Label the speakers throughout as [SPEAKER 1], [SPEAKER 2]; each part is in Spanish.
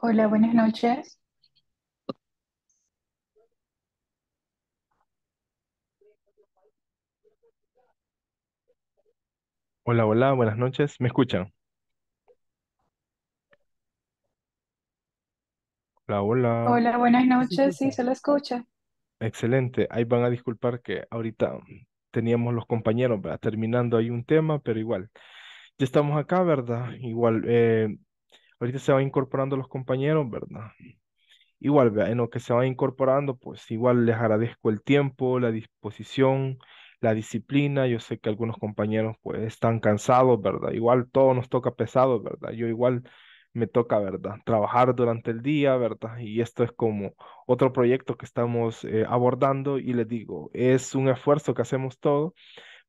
[SPEAKER 1] Hola, buenas noches.
[SPEAKER 2] Hola, hola, buenas noches. ¿Me escuchan? Hola, hola. Hola,
[SPEAKER 3] buenas noches. Sí, se lo escucha.
[SPEAKER 2] Excelente. Ahí van a disculpar que ahorita teníamos los compañeros, ¿verdad? Terminando ahí un tema, pero igual. Ya estamos acá, ¿verdad? Igual, eh, Ahorita se van incorporando los compañeros, ¿verdad? Igual, en lo que se van incorporando, pues igual les agradezco el tiempo, la disposición, la disciplina. Yo sé que algunos compañeros pues están cansados, ¿verdad? Igual todo nos toca pesado, ¿verdad? Yo igual me toca, ¿verdad? Trabajar durante el día, ¿verdad? Y esto es como otro proyecto que estamos eh, abordando y les digo, es un esfuerzo que hacemos todo,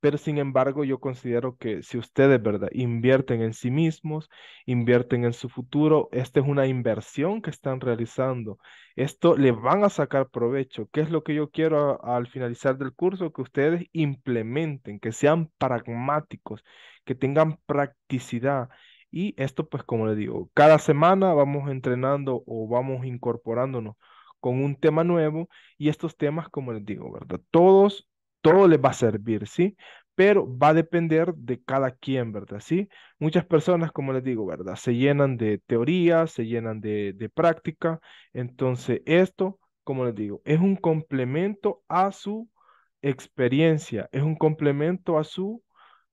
[SPEAKER 2] pero sin embargo, yo considero que si ustedes, ¿verdad?, invierten en sí mismos, invierten en su futuro, esta es una inversión que están realizando. Esto le van a sacar provecho. ¿Qué es lo que yo quiero al finalizar del curso? Que ustedes implementen, que sean pragmáticos, que tengan practicidad. Y esto, pues, como le digo, cada semana vamos entrenando o vamos incorporándonos con un tema nuevo y estos temas, como les digo, ¿verdad? Todos todo les va a servir, ¿sí? Pero va a depender de cada quien, ¿verdad? ¿Sí? Muchas personas, como les digo, ¿verdad? Se llenan de teoría, se llenan de, de práctica. Entonces, esto, como les digo, es un complemento a su experiencia, es un complemento a su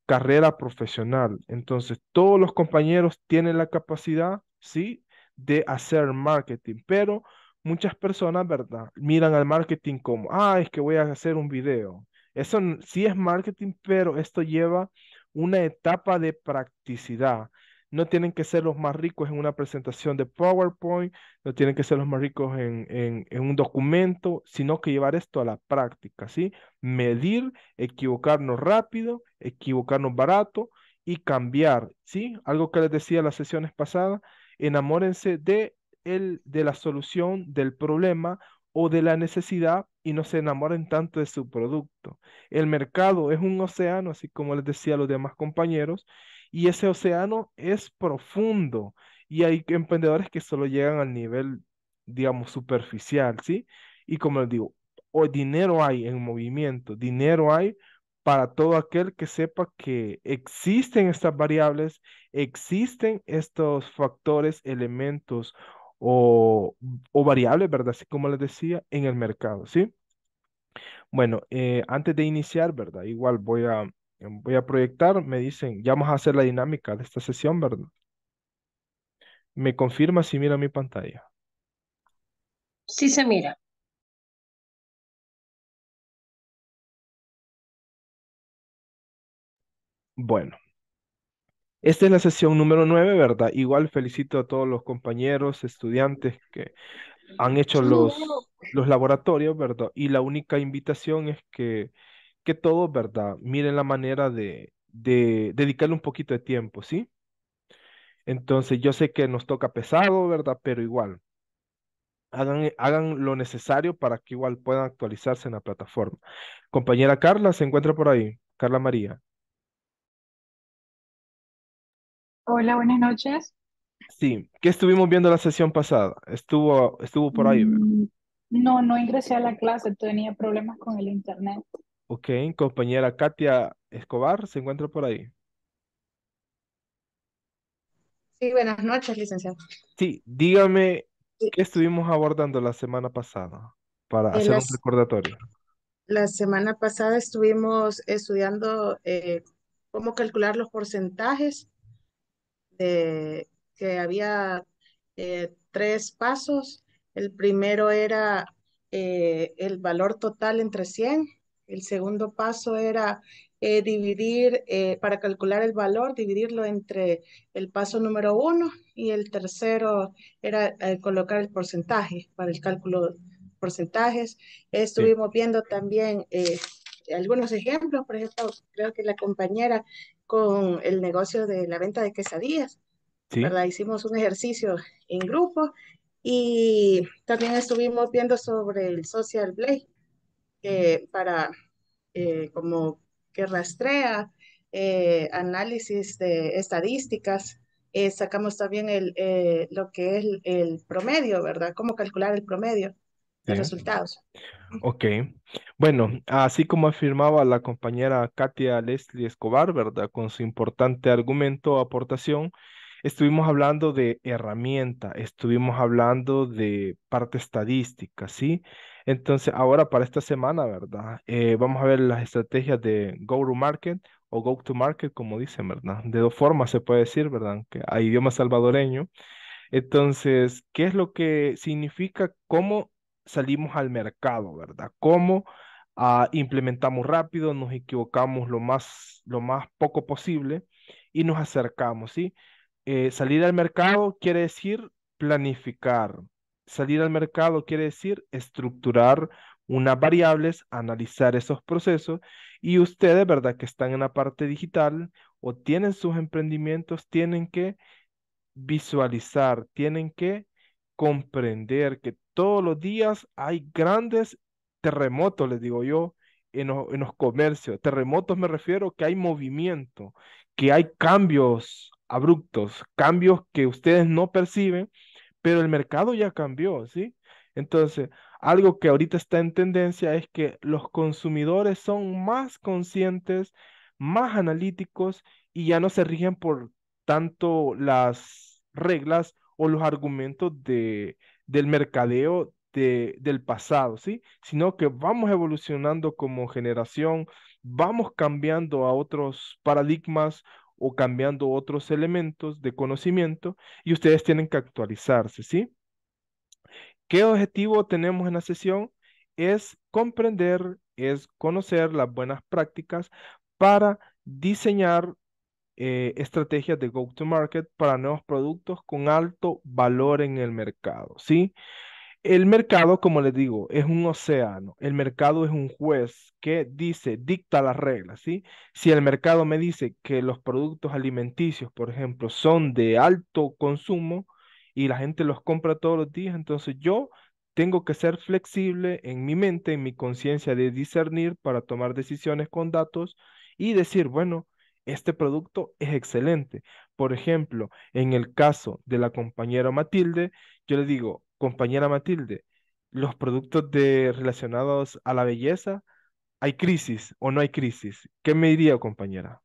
[SPEAKER 2] carrera profesional. Entonces, todos los compañeros tienen la capacidad, ¿sí? De hacer marketing, pero muchas personas, ¿verdad? Miran al marketing como, ah, es que voy a hacer un video, eso sí es marketing, pero esto lleva una etapa de practicidad. No tienen que ser los más ricos en una presentación de PowerPoint, no tienen que ser los más ricos en, un documento, sino que llevar esto a la práctica, ¿sí? Medir, equivocarnos rápido, equivocarnos barato y cambiar, ¿sí? Algo que les decía en las sesiones pasadas, enamórense de, de la solución del problema o de la necesidad y no se enamoren tanto de su producto. El mercado es un océano, así como les decía a los demás compañeros, y ese océano es profundo y hay emprendedores que solo llegan al nivel, digamos, superficial, ¿sí? Y como les digo, o dinero hay en movimiento, dinero hay para todo aquel que sepa que existen estas variables, existen estos factores, elementos o, o variables, ¿verdad? Así como les decía, en el mercado, ¿sí? Bueno, eh, antes de iniciar, ¿verdad? Igual voy a, voy a proyectar, me dicen, ya vamos a hacer la dinámica de esta sesión, ¿verdad? ¿Me confirma si mira mi pantalla?
[SPEAKER 1] Sí se mira.
[SPEAKER 2] Bueno, esta es la sesión número nueve, ¿verdad? Igual felicito a todos los compañeros, estudiantes que han hecho los, los laboratorios, ¿verdad? Y la única invitación es que, que todos, ¿verdad? Miren la manera de, de dedicarle un poquito de tiempo, ¿sí? Entonces, yo sé que nos toca pesado, ¿verdad? Pero igual, hagan, hagan lo necesario para que igual puedan actualizarse en la plataforma. Compañera Carla, ¿se encuentra por ahí? Carla María.
[SPEAKER 4] Hola, buenas noches.
[SPEAKER 2] Sí, ¿qué estuvimos viendo la sesión pasada? Estuvo, estuvo por ahí, mm,
[SPEAKER 4] No, no ingresé a la clase, tenía problemas
[SPEAKER 5] con el internet.
[SPEAKER 2] Ok, compañera Katia Escobar se encuentra por ahí.
[SPEAKER 5] Sí, buenas noches, licenciado.
[SPEAKER 2] Sí, dígame qué estuvimos abordando la semana pasada para hacer un recordatorio.
[SPEAKER 5] la semana pasada estuvimos estudiando eh, cómo calcular los porcentajes que había eh, tres pasos. El primero era eh, el valor total entre 100. El segundo paso era eh, dividir, para calcular el valor, dividirlo entre el paso número uno y el tercero era colocar el porcentaje para el cálculo de porcentajes. Estuvimos viendo también algunos ejemplos, por ejemplo, creo que la compañera con el negocio de la venta de quesadillas, ¿verdad? Hicimos un ejercicio en grupo y también estuvimos viendo sobre el social Play para eh, como que rastrea eh, análisis de estadísticas. Eh, sacamos también el, lo que es el promedio, ¿verdad? Cómo calcular el promedio los resultados.
[SPEAKER 2] Ok. Bueno, así como afirmaba la compañera Katia Leslie Escobar, ¿verdad? Con su importante argumento o aportación, estuvimos hablando de herramienta, estuvimos hablando de parte estadística, ¿sí? Entonces, ahora para esta semana, ¿verdad? Eh, vamos a ver las estrategias de Go to Market o Go to Market, como dicen, ¿verdad? De dos formas se puede decir, ¿verdad? Que a idioma salvadoreño. Entonces, ¿qué es lo que significa? ¿Cómo salimos al mercado, ¿verdad? ¿Cómo ah, implementamos rápido, nos equivocamos lo más, lo más poco posible y nos acercamos, ¿sí? Eh, salir al mercado quiere decir planificar. Salir al mercado quiere decir estructurar unas variables, analizar esos procesos y ustedes, ¿verdad? Que están en la parte digital o tienen sus emprendimientos, tienen que visualizar, tienen que comprender que todos los días hay grandes terremotos, les digo yo, en los, en los comercios. Terremotos me refiero que hay movimiento, que hay cambios abruptos, cambios que ustedes no perciben, pero el mercado ya cambió, ¿sí? Entonces, algo que ahorita está en tendencia es que los consumidores son más conscientes, más analíticos y ya no se rigen por tanto las reglas o los argumentos de del mercadeo del pasado, ¿sí? Sino que vamos evolucionando como generación, vamos cambiando a otros paradigmas o cambiando otros elementos de conocimiento y ustedes tienen que actualizarse, ¿sí? ¿Qué objetivo tenemos en la sesión? Es comprender, es conocer las buenas prácticas para diseñar eh, estrategias de go-to-market para nuevos productos con alto valor en el mercado, ¿sí? El mercado, como les digo, es un océano. El mercado es un juez que dice, dicta las reglas, ¿sí? Si el mercado me dice que los productos alimenticios, por ejemplo, son de alto consumo y la gente los compra todos los días, entonces yo tengo que ser flexible en mi mente, en mi conciencia de discernir para tomar decisiones con datos y decir, bueno, este producto es excelente. Por ejemplo, en el caso de la compañera Matilde, yo le digo, compañera Matilde, los productos de, relacionados a la belleza, ¿hay crisis o no hay crisis? ¿Qué me diría, compañera?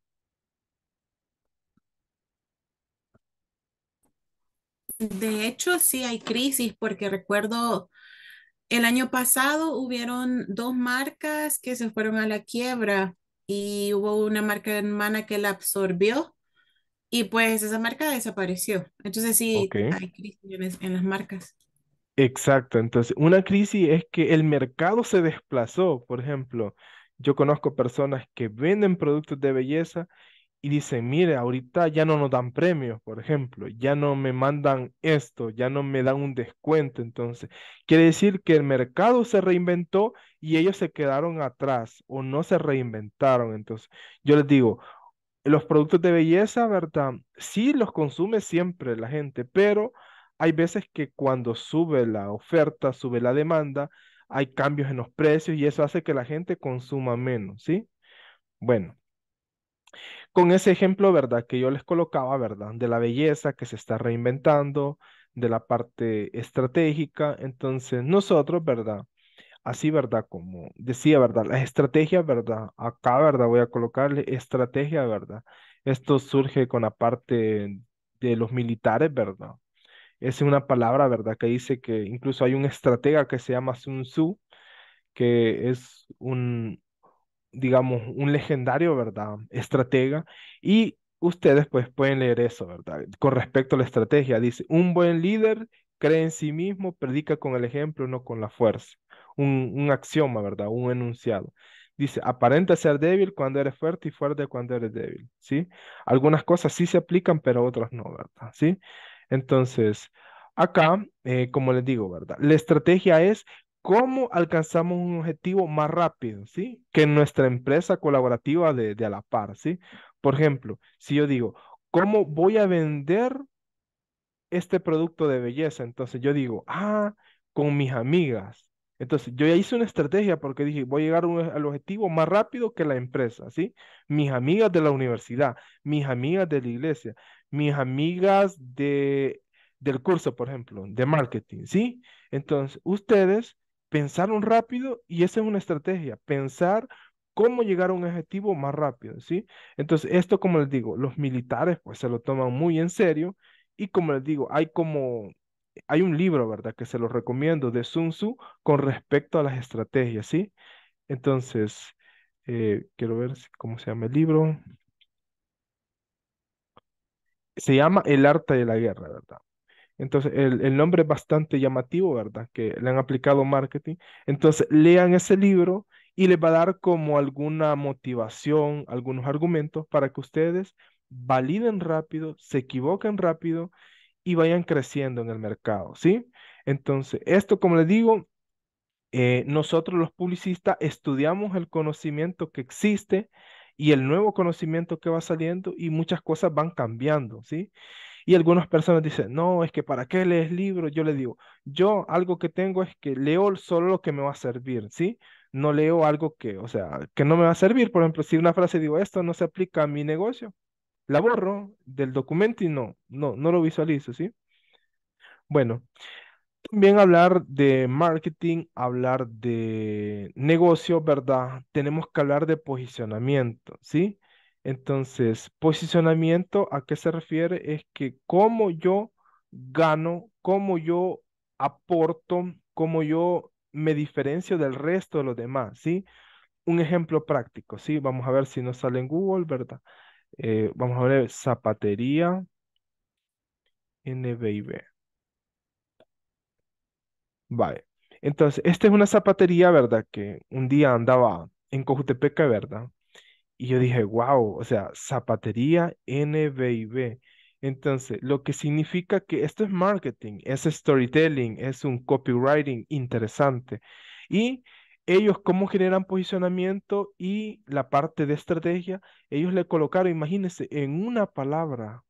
[SPEAKER 6] De hecho, sí hay crisis porque recuerdo el año pasado hubieron dos marcas que se fueron a la quiebra y hubo una marca hermana que la absorbió y pues esa marca desapareció. Entonces sí, hay crisis en las
[SPEAKER 2] marcas. Exacto, entonces una crisis es que el mercado se desplazó, por ejemplo, yo conozco personas que venden productos de belleza y dice, mire, ahorita ya no nos dan premios, por ejemplo, ya no me mandan esto, ya no me dan un descuento, entonces, quiere decir que el mercado se reinventó y ellos se quedaron atrás o no se reinventaron. Entonces, yo les digo, los productos de belleza, ¿verdad? Sí los consume siempre la gente, pero hay veces que cuando sube la oferta, sube la demanda, hay cambios en los precios y eso hace que la gente consuma menos, ¿sí? Bueno, con ese ejemplo, ¿verdad? Que yo les colocaba, ¿verdad? De la belleza que se está reinventando, de la parte estratégica. Entonces, nosotros, ¿verdad? Así, ¿verdad? Como decía, ¿verdad? La estrategia, ¿verdad? Acá, ¿verdad? Voy a colocarle estrategia, ¿verdad? Esto surge con la parte de los militares, ¿verdad? Es una palabra, ¿verdad? Que dice que incluso hay un estratega que se llama Sun Tzu, que es un, digamos, un legendario, ¿verdad? Estratega. Y ustedes pues pueden leer eso, ¿verdad? Con respecto a la estrategia, dice, un buen líder cree en sí mismo, predica con el ejemplo, no con la fuerza. Un, axioma, ¿verdad? Un enunciado. Dice, aparenta ser débil cuando eres fuerte y fuerte cuando eres débil, ¿sí? Algunas cosas sí se aplican, pero otras no, ¿verdad? ¿Sí? Entonces, acá, eh, como les digo, ¿verdad? La estrategia es cómo alcanzamos un objetivo más rápido, ¿sí? Que nuestra empresa colaborativa de, a la par, ¿sí? Por ejemplo, si yo digo, ¿cómo voy a vender este producto de belleza? Entonces yo digo, ah, con mis amigas. Entonces yo ya hice una estrategia porque dije, voy a llegar al objetivo más rápido que la empresa, ¿sí? Mis amigas de la universidad, mis amigas de la iglesia, mis amigas de, del curso, por ejemplo, de marketing, ¿sí? Entonces ustedes Pensar un rápido y esa es una estrategia, pensar cómo llegar a un objetivo más rápido, ¿sí? Entonces, esto, como les digo, los militares pues se lo toman muy en serio y como les digo, hay como, hay un libro, ¿verdad? Que se lo recomiendo de Sun Tzu con respecto a las estrategias, ¿sí? Entonces, eh, quiero ver cómo se llama el libro. Se llama El arte de la guerra, ¿verdad? Entonces, el, nombre es bastante llamativo, ¿verdad? Que le han aplicado marketing. Entonces, lean ese libro y les va a dar como alguna motivación, algunos argumentos para que ustedes validen rápido, se equivoquen rápido y vayan creciendo en el mercado, ¿sí? Entonces, esto, como les digo, eh, nosotros los publicistas estudiamos el conocimiento que existe y el nuevo conocimiento que va saliendo y muchas cosas van cambiando, ¿sí? Y algunas personas dicen, no, es que para qué lees libros. Yo le digo, yo algo que tengo es que leo solo lo que me va a servir, ¿sí? No leo algo que, o sea, que no me va a servir. Por ejemplo, si una frase digo, esto no se aplica a mi negocio, la borro del documento y no, no, no lo visualizo, ¿sí? Bueno, también hablar de marketing, hablar de negocio, ¿verdad? Tenemos que hablar de posicionamiento, ¿sí? Entonces, posicionamiento, ¿a qué se refiere? Es que cómo yo gano, cómo yo aporto, cómo yo me diferencio del resto de los demás, ¿sí? Un ejemplo práctico, ¿sí? Vamos a ver si nos sale en Google, ¿verdad? Eh, vamos a ver zapatería NBIB. Vale. Entonces, esta es una zapatería, ¿verdad? Que un día andaba en Cojutepec, ¿verdad? Y yo dije, wow, o sea, zapatería NBIB. Entonces, lo que significa que esto es marketing, es storytelling, es un copywriting interesante. Y ellos cómo generan posicionamiento y la parte de estrategia, ellos le colocaron, imagínense, en una palabra,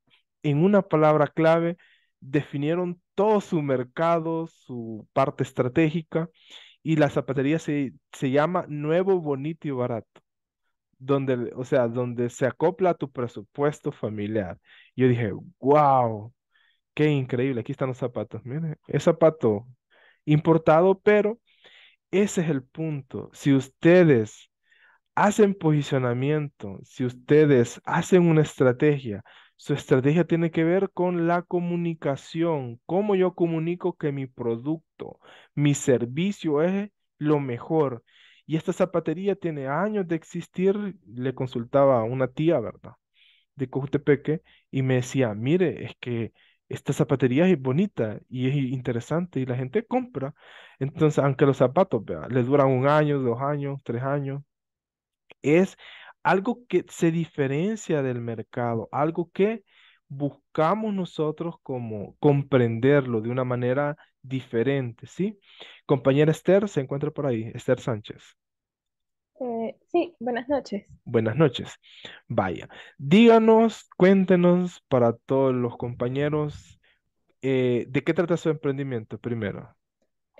[SPEAKER 2] en una palabra clave, definieron todo su mercado, su parte estratégica, y la zapatería se, se llama nuevo, bonito y barato donde, o sea, donde se acopla tu presupuesto familiar. Yo dije, wow, qué increíble, aquí están los zapatos. Miren, es zapato importado, pero ese es el punto. Si ustedes hacen posicionamiento, si ustedes hacen una estrategia, su estrategia tiene que ver con la comunicación, cómo yo comunico que mi producto, mi servicio es lo mejor y esta zapatería tiene años de existir, le consultaba a una tía, ¿verdad? De Cojutepeque, y me decía, mire, es que esta zapatería es bonita y es interesante y la gente compra. Entonces, aunque los zapatos le duran un año, dos años, tres años, es algo que se diferencia del mercado, algo que buscamos nosotros como comprenderlo de una manera diferente, ¿sí? Compañera Esther, ¿se encuentra por ahí? Esther Sánchez.
[SPEAKER 4] Eh, sí, buenas noches.
[SPEAKER 2] Buenas noches. Vaya, díganos, cuéntenos para todos los compañeros, eh, ¿de qué trata su emprendimiento primero?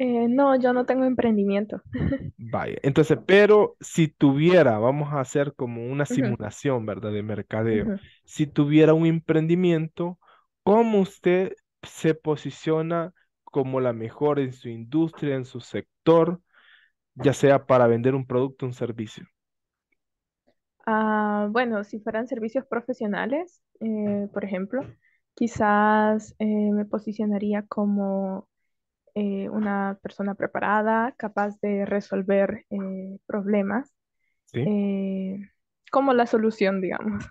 [SPEAKER 4] Eh, no, yo no tengo emprendimiento.
[SPEAKER 2] Vaya, entonces, pero si tuviera, vamos a hacer como una simulación, ¿verdad? De mercadeo. Si tuviera un emprendimiento, ¿cómo usted se posiciona como la mejor en su industria, en su sector, ya sea para vender un producto, un servicio?
[SPEAKER 4] Ah, bueno, si fueran servicios profesionales, eh, por ejemplo, quizás eh, me posicionaría como eh, una persona preparada, capaz de resolver eh, problemas, eh, como la solución, digamos,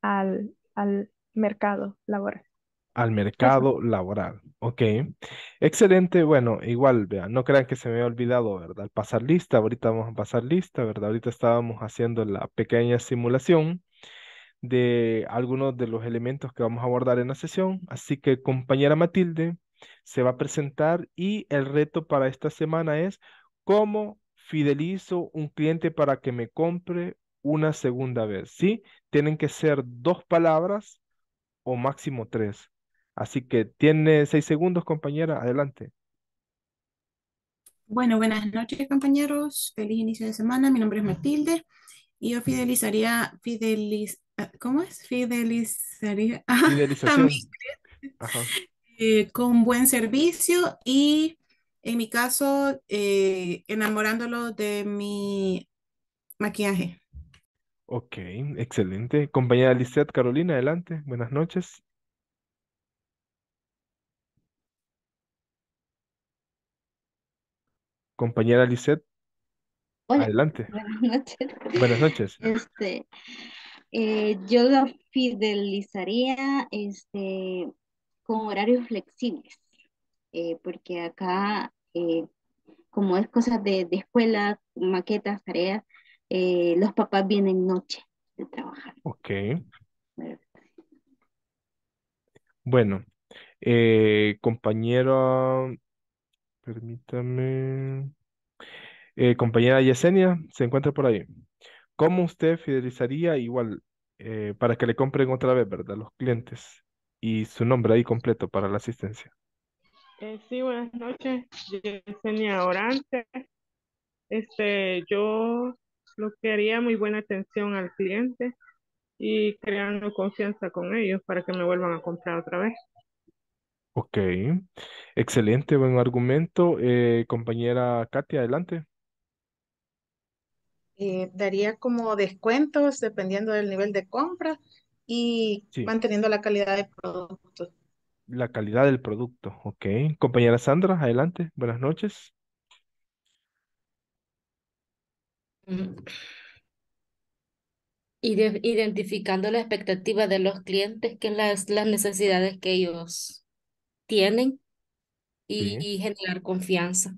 [SPEAKER 4] al,
[SPEAKER 5] mercado laboral.
[SPEAKER 2] Al mercado laboral, ok. Excelente, bueno, igual, vean, no crean que se me ha olvidado, ¿verdad? Al pasar lista, ahorita vamos a pasar lista, ¿verdad? Ahorita estábamos haciendo la pequeña simulación de algunos de los elementos que vamos a abordar en la sesión. Así que, compañera Matilde, se va a presentar y el reto para esta semana es cómo fidelizo un cliente para que me compre una segunda vez, ¿sí? Tienen que ser dos palabras o máximo tres. Así que tiene seis segundos, compañera, adelante.
[SPEAKER 6] Bueno, buenas noches, compañeros. Feliz inicio de semana. Mi nombre es Matilde y yo fidelizaría, fideliz, ¿cómo es? Fidelizaría a mi cliente. Eh, con buen servicio y en mi caso eh, enamorándolo de mi maquillaje.
[SPEAKER 2] Ok, excelente. Compañera Lisette Carolina, adelante. Buenas noches. Compañera Lisette, adelante.
[SPEAKER 1] Buenas noches. Buenas noches. Este, eh, yo la fidelizaría este, con horarios flexibles, eh, porque acá, eh, como es cosas de, de escuela, maquetas, tareas, eh, los papás vienen noche de
[SPEAKER 2] trabajar. Ok. Bueno, compañera, permítame. compañera Yesenia, se encuentra por ahí. ¿Cómo usted fidelizaría igual para que le compren otra vez, verdad, los clientes? y su nombre ahí completo para la asistencia.
[SPEAKER 5] Eh, sí, buenas noches, Yo Yesenia Orante. Este, yo lo que haría muy buena atención al cliente y creando confianza con ellos para que me vuelvan a comprar otra vez.
[SPEAKER 2] Ok, excelente, buen argumento. Eh, compañera Katia, adelante.
[SPEAKER 5] Eh, daría como descuentos dependiendo del nivel de compra y manteniendo la calidad del producto.
[SPEAKER 2] La calidad del producto, ok. Compañera Sandra, adelante, buenas noches. Mm.
[SPEAKER 3] Identificando la expectativa de los clientes, que las, las necesidades que ellos tienen
[SPEAKER 2] y,
[SPEAKER 1] y generar confianza.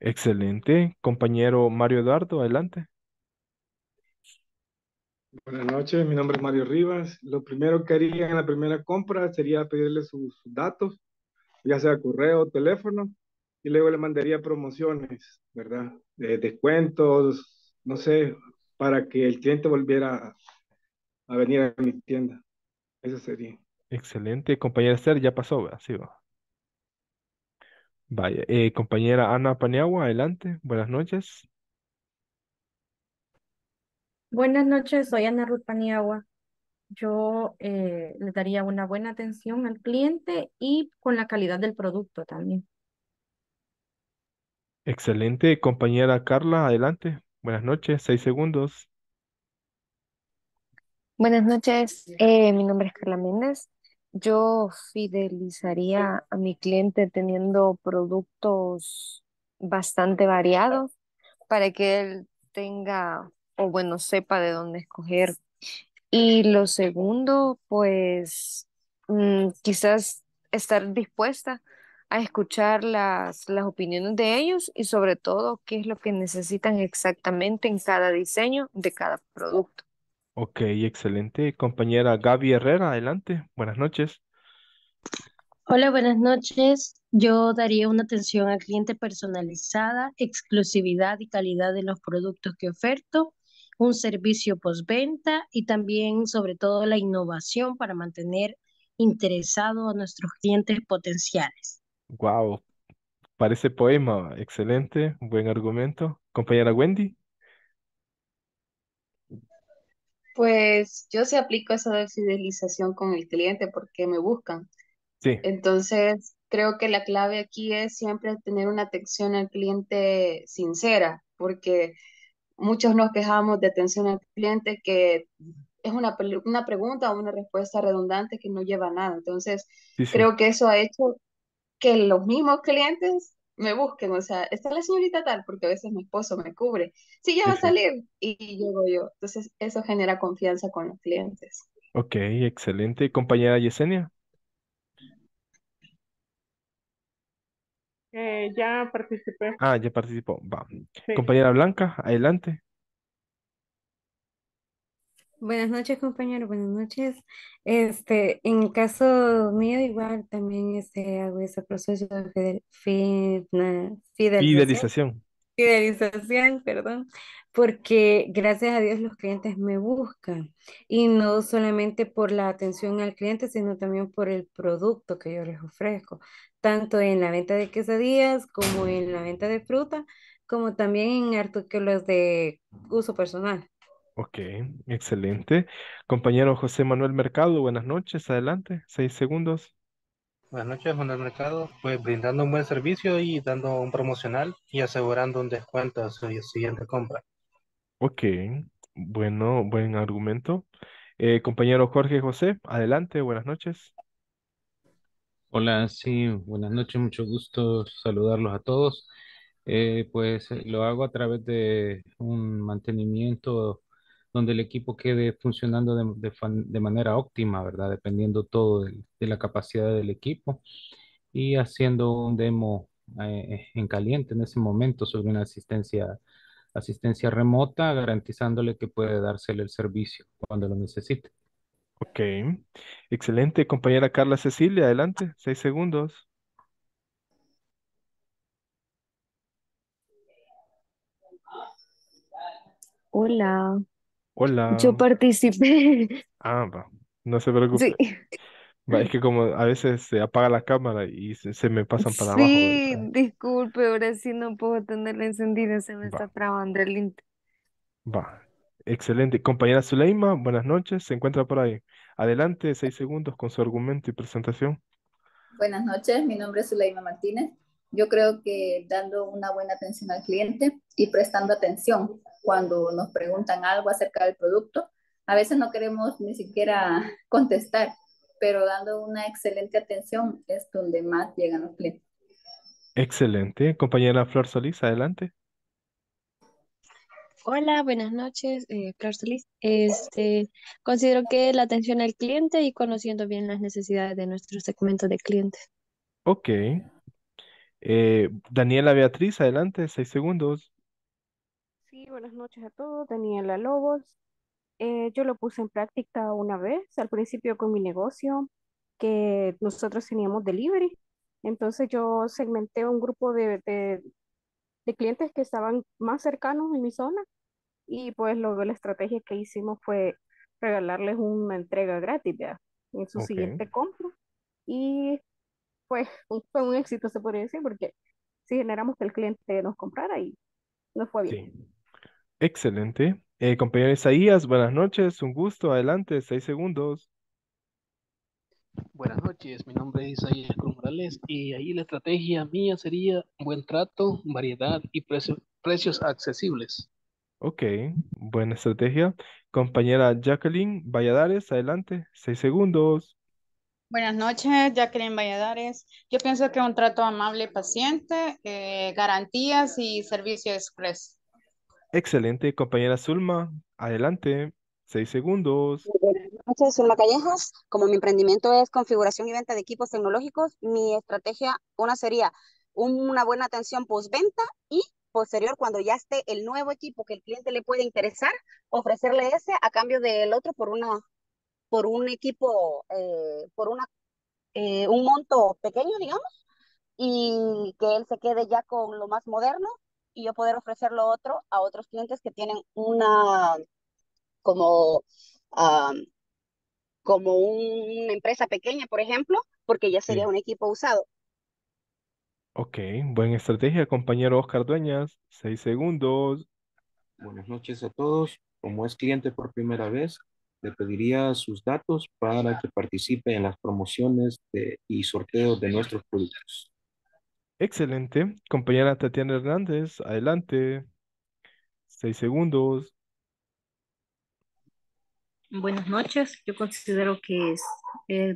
[SPEAKER 2] Excelente. Compañero Mario Eduardo, adelante. Buenas noches, mi nombre es Mario Rivas. Lo primero que haría en la primera compra sería pedirle sus datos, ya sea correo, teléfono, y luego le mandaría promociones, ¿verdad? De descuentos, no sé, para que el cliente volviera a venir a mi tienda. Eso sería. Excelente, compañera Esther, ya pasó, ¿verdad? Sí, va. Vaya, eh, compañera Ana Paniagua, adelante, buenas noches.
[SPEAKER 7] Buenas noches, soy Ana Ruth Paniagua. Yo eh, le daría una buena atención al cliente y con la calidad del producto también.
[SPEAKER 2] Excelente, compañera Carla, adelante. Buenas noches, seis segundos.
[SPEAKER 4] Buenas noches, eh,
[SPEAKER 3] mi nombre es Carla Méndez. Yo fidelizaría a mi cliente teniendo productos bastante variados para que él tenga o bueno, sepa de dónde escoger. Y lo segundo, pues mm, quizás estar dispuesta a escuchar las, las opiniones de ellos y sobre todo qué es lo que necesitan exactamente
[SPEAKER 1] en cada diseño de cada producto.
[SPEAKER 2] Ok, excelente. Compañera Gaby Herrera, adelante. Buenas noches.
[SPEAKER 1] Hola, buenas noches. Yo daría una atención al cliente personalizada, exclusividad y calidad de los productos que oferto, un servicio postventa y también sobre todo la innovación para mantener interesado a nuestros clientes potenciales.
[SPEAKER 2] Wow, parece poema, excelente, buen argumento. Compañera Wendy.
[SPEAKER 4] Pues yo se aplico esa de fidelización con el cliente porque me buscan. Sí. Entonces, creo que la clave aquí es siempre tener una atención al cliente sincera, porque Muchos nos quejamos de atención al cliente que es una, una pregunta o una respuesta redundante que no lleva a nada. Entonces, creo que eso ha hecho que los mismos clientes me busquen. O sea, está la señorita tal, porque a veces mi esposo me cubre. Sí, ya va a salir. Y llego yo. Entonces, eso genera confianza con los clientes.
[SPEAKER 2] Ok, excelente. Compañera Yesenia.
[SPEAKER 1] Eh, ya participé.
[SPEAKER 2] Ah, ya participó. Compañera Blanca, adelante.
[SPEAKER 7] Buenas noches, compañero. Buenas noches. Este, en caso mío, igual también este, hago ese proceso de fidelización. Fidelización, perdón, porque gracias a Dios los clientes me buscan y no solamente por la atención al cliente, sino también por el producto que yo les ofrezco tanto en la venta de quesadillas como en la venta de fruta, como también en artículos de uso personal.
[SPEAKER 2] Ok, excelente. Compañero José Manuel Mercado, buenas noches, adelante, seis segundos.
[SPEAKER 3] Buenas noches, Manuel Mercado. Pues
[SPEAKER 2] brindando un buen
[SPEAKER 3] servicio y dando un promocional y asegurando un descuento a su siguiente compra.
[SPEAKER 2] Ok, bueno, buen argumento. Eh, compañero Jorge José, adelante, buenas noches. Hola, sí, buenas noches, mucho gusto saludarlos a todos. Eh, pues eh, lo hago a través de un
[SPEAKER 4] mantenimiento donde el equipo quede funcionando de, manera óptima, ¿verdad? Dependiendo todo de, la capacidad del equipo y haciendo un demo eh, en caliente en ese momento sobre una asistencia, asistencia remota,
[SPEAKER 2] garantizándole que puede dársele el servicio cuando lo necesite. Ok. Excelente, compañera Carla Cecilia, adelante, seis segundos.
[SPEAKER 3] Hola.
[SPEAKER 2] Hola. Yo
[SPEAKER 3] participé.
[SPEAKER 2] Ah, va. No se preocupe. Sí. es que como a veces se apaga la cámara y se, me pasan para abajo. Sí,
[SPEAKER 3] disculpe, ahora sí no puedo tenerla encendida, se me está trabando el link.
[SPEAKER 2] Va. Excelente. Compañera Zuleima, buenas noches. ¿Se encuentra por ahí? Adelante, seis segundos con su argumento y presentación.
[SPEAKER 4] Buenas noches, mi nombre es Zuleima Martínez. Yo creo que dando una buena atención al cliente y prestando atención cuando nos preguntan algo acerca del producto, a veces no queremos ni siquiera contestar, pero dando una excelente atención es donde más llegan los clientes.
[SPEAKER 2] Excelente. Compañera Flor Solís, adelante.
[SPEAKER 4] Hola, buenas noches, eh, Este, considero que la atención al cliente y conociendo bien las necesidades de nuestro segmento de clientes.
[SPEAKER 2] Ok. Eh, Daniela Beatriz, adelante, seis segundos.
[SPEAKER 3] Sí, buenas noches a todos. Daniela Lobos. Eh, yo lo puse en práctica una vez, al principio con mi negocio, que nosotros teníamos delivery. Entonces yo segmenté un grupo de, de de clientes que estaban más cercanos en mi zona y pues luego la estrategia que hicimos fue regalarles una entrega gratis en su siguiente compra y pues fue un éxito se podría decir porque si generamos que el cliente nos comprara y nos fue bien.
[SPEAKER 2] Excelente. Eh, compañero Isaías, buenas noches, un gusto, adelante, seis segundos.
[SPEAKER 3] Buenas noches, mi nombre es Isaías Morales y ahí la estrategia mía sería buen trato, variedad y precios accesibles.
[SPEAKER 2] Ok, buena estrategia. Compañera Jacqueline Valladares, adelante, seis segundos.
[SPEAKER 5] Buenas noches, Jacqueline Valladares. Yo pienso que un trato amable, paciente, eh, garantías y servicio express.
[SPEAKER 2] Excelente, compañera Zulma, adelante. Seis segundos.
[SPEAKER 5] Buenas noches, Zulma
[SPEAKER 4] Como mi emprendimiento es configuración y venta de equipos tecnológicos, mi estrategia, una sería una buena atención postventa y posterior, cuando ya esté el nuevo equipo que el cliente le puede interesar, ofrecerle ese a cambio del otro por una por un equipo, eh, por una, eh, un monto pequeño, digamos, y que él se quede ya con lo más moderno y yo poder ofrecer lo otro a otros clientes que tienen
[SPEAKER 2] una
[SPEAKER 4] como, como una empresa pequeña, por ejemplo, porque ya sería un equipo usado.
[SPEAKER 2] Ok, buena estrategia, compañero Oscar Dueñas. Seis segundos. Buenas noches a todos. Como es cliente por primera vez, le pediría sus datos para
[SPEAKER 3] que participe en las promociones y sorteos de nuestros productos.
[SPEAKER 2] Excelente. Compañera Tatiana Hernández, adelante. Seis segundos.
[SPEAKER 1] Buenas noches. Yo considero que es,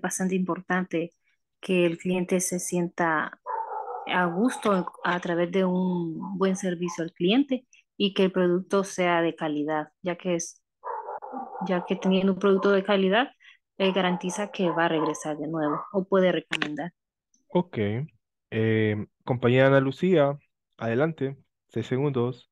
[SPEAKER 1] bastante importante que el cliente se sienta a gusto a través de un buen servicio al cliente y que el producto sea de calidad, ya que es ya que teniendo un producto de calidad eh, garantiza que va a regresar de nuevo o puede recomendar.
[SPEAKER 2] Ok. Eh, compañera Ana Lucía, adelante, seis segundos.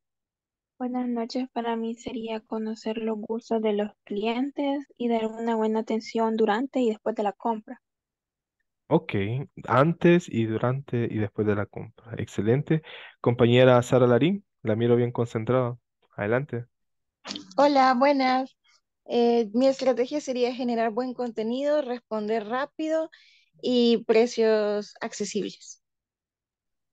[SPEAKER 4] Buenas noches, para mí sería conocer los gustos de los clientes y dar una buena atención durante y después de la compra.
[SPEAKER 2] Ok, antes y durante y después de la compra. Excelente. Compañera Sara Larín, la miro bien concentrada. Adelante.
[SPEAKER 5] Hola, buenas. Eh, mi estrategia sería generar buen contenido, responder rápido y precios accesibles.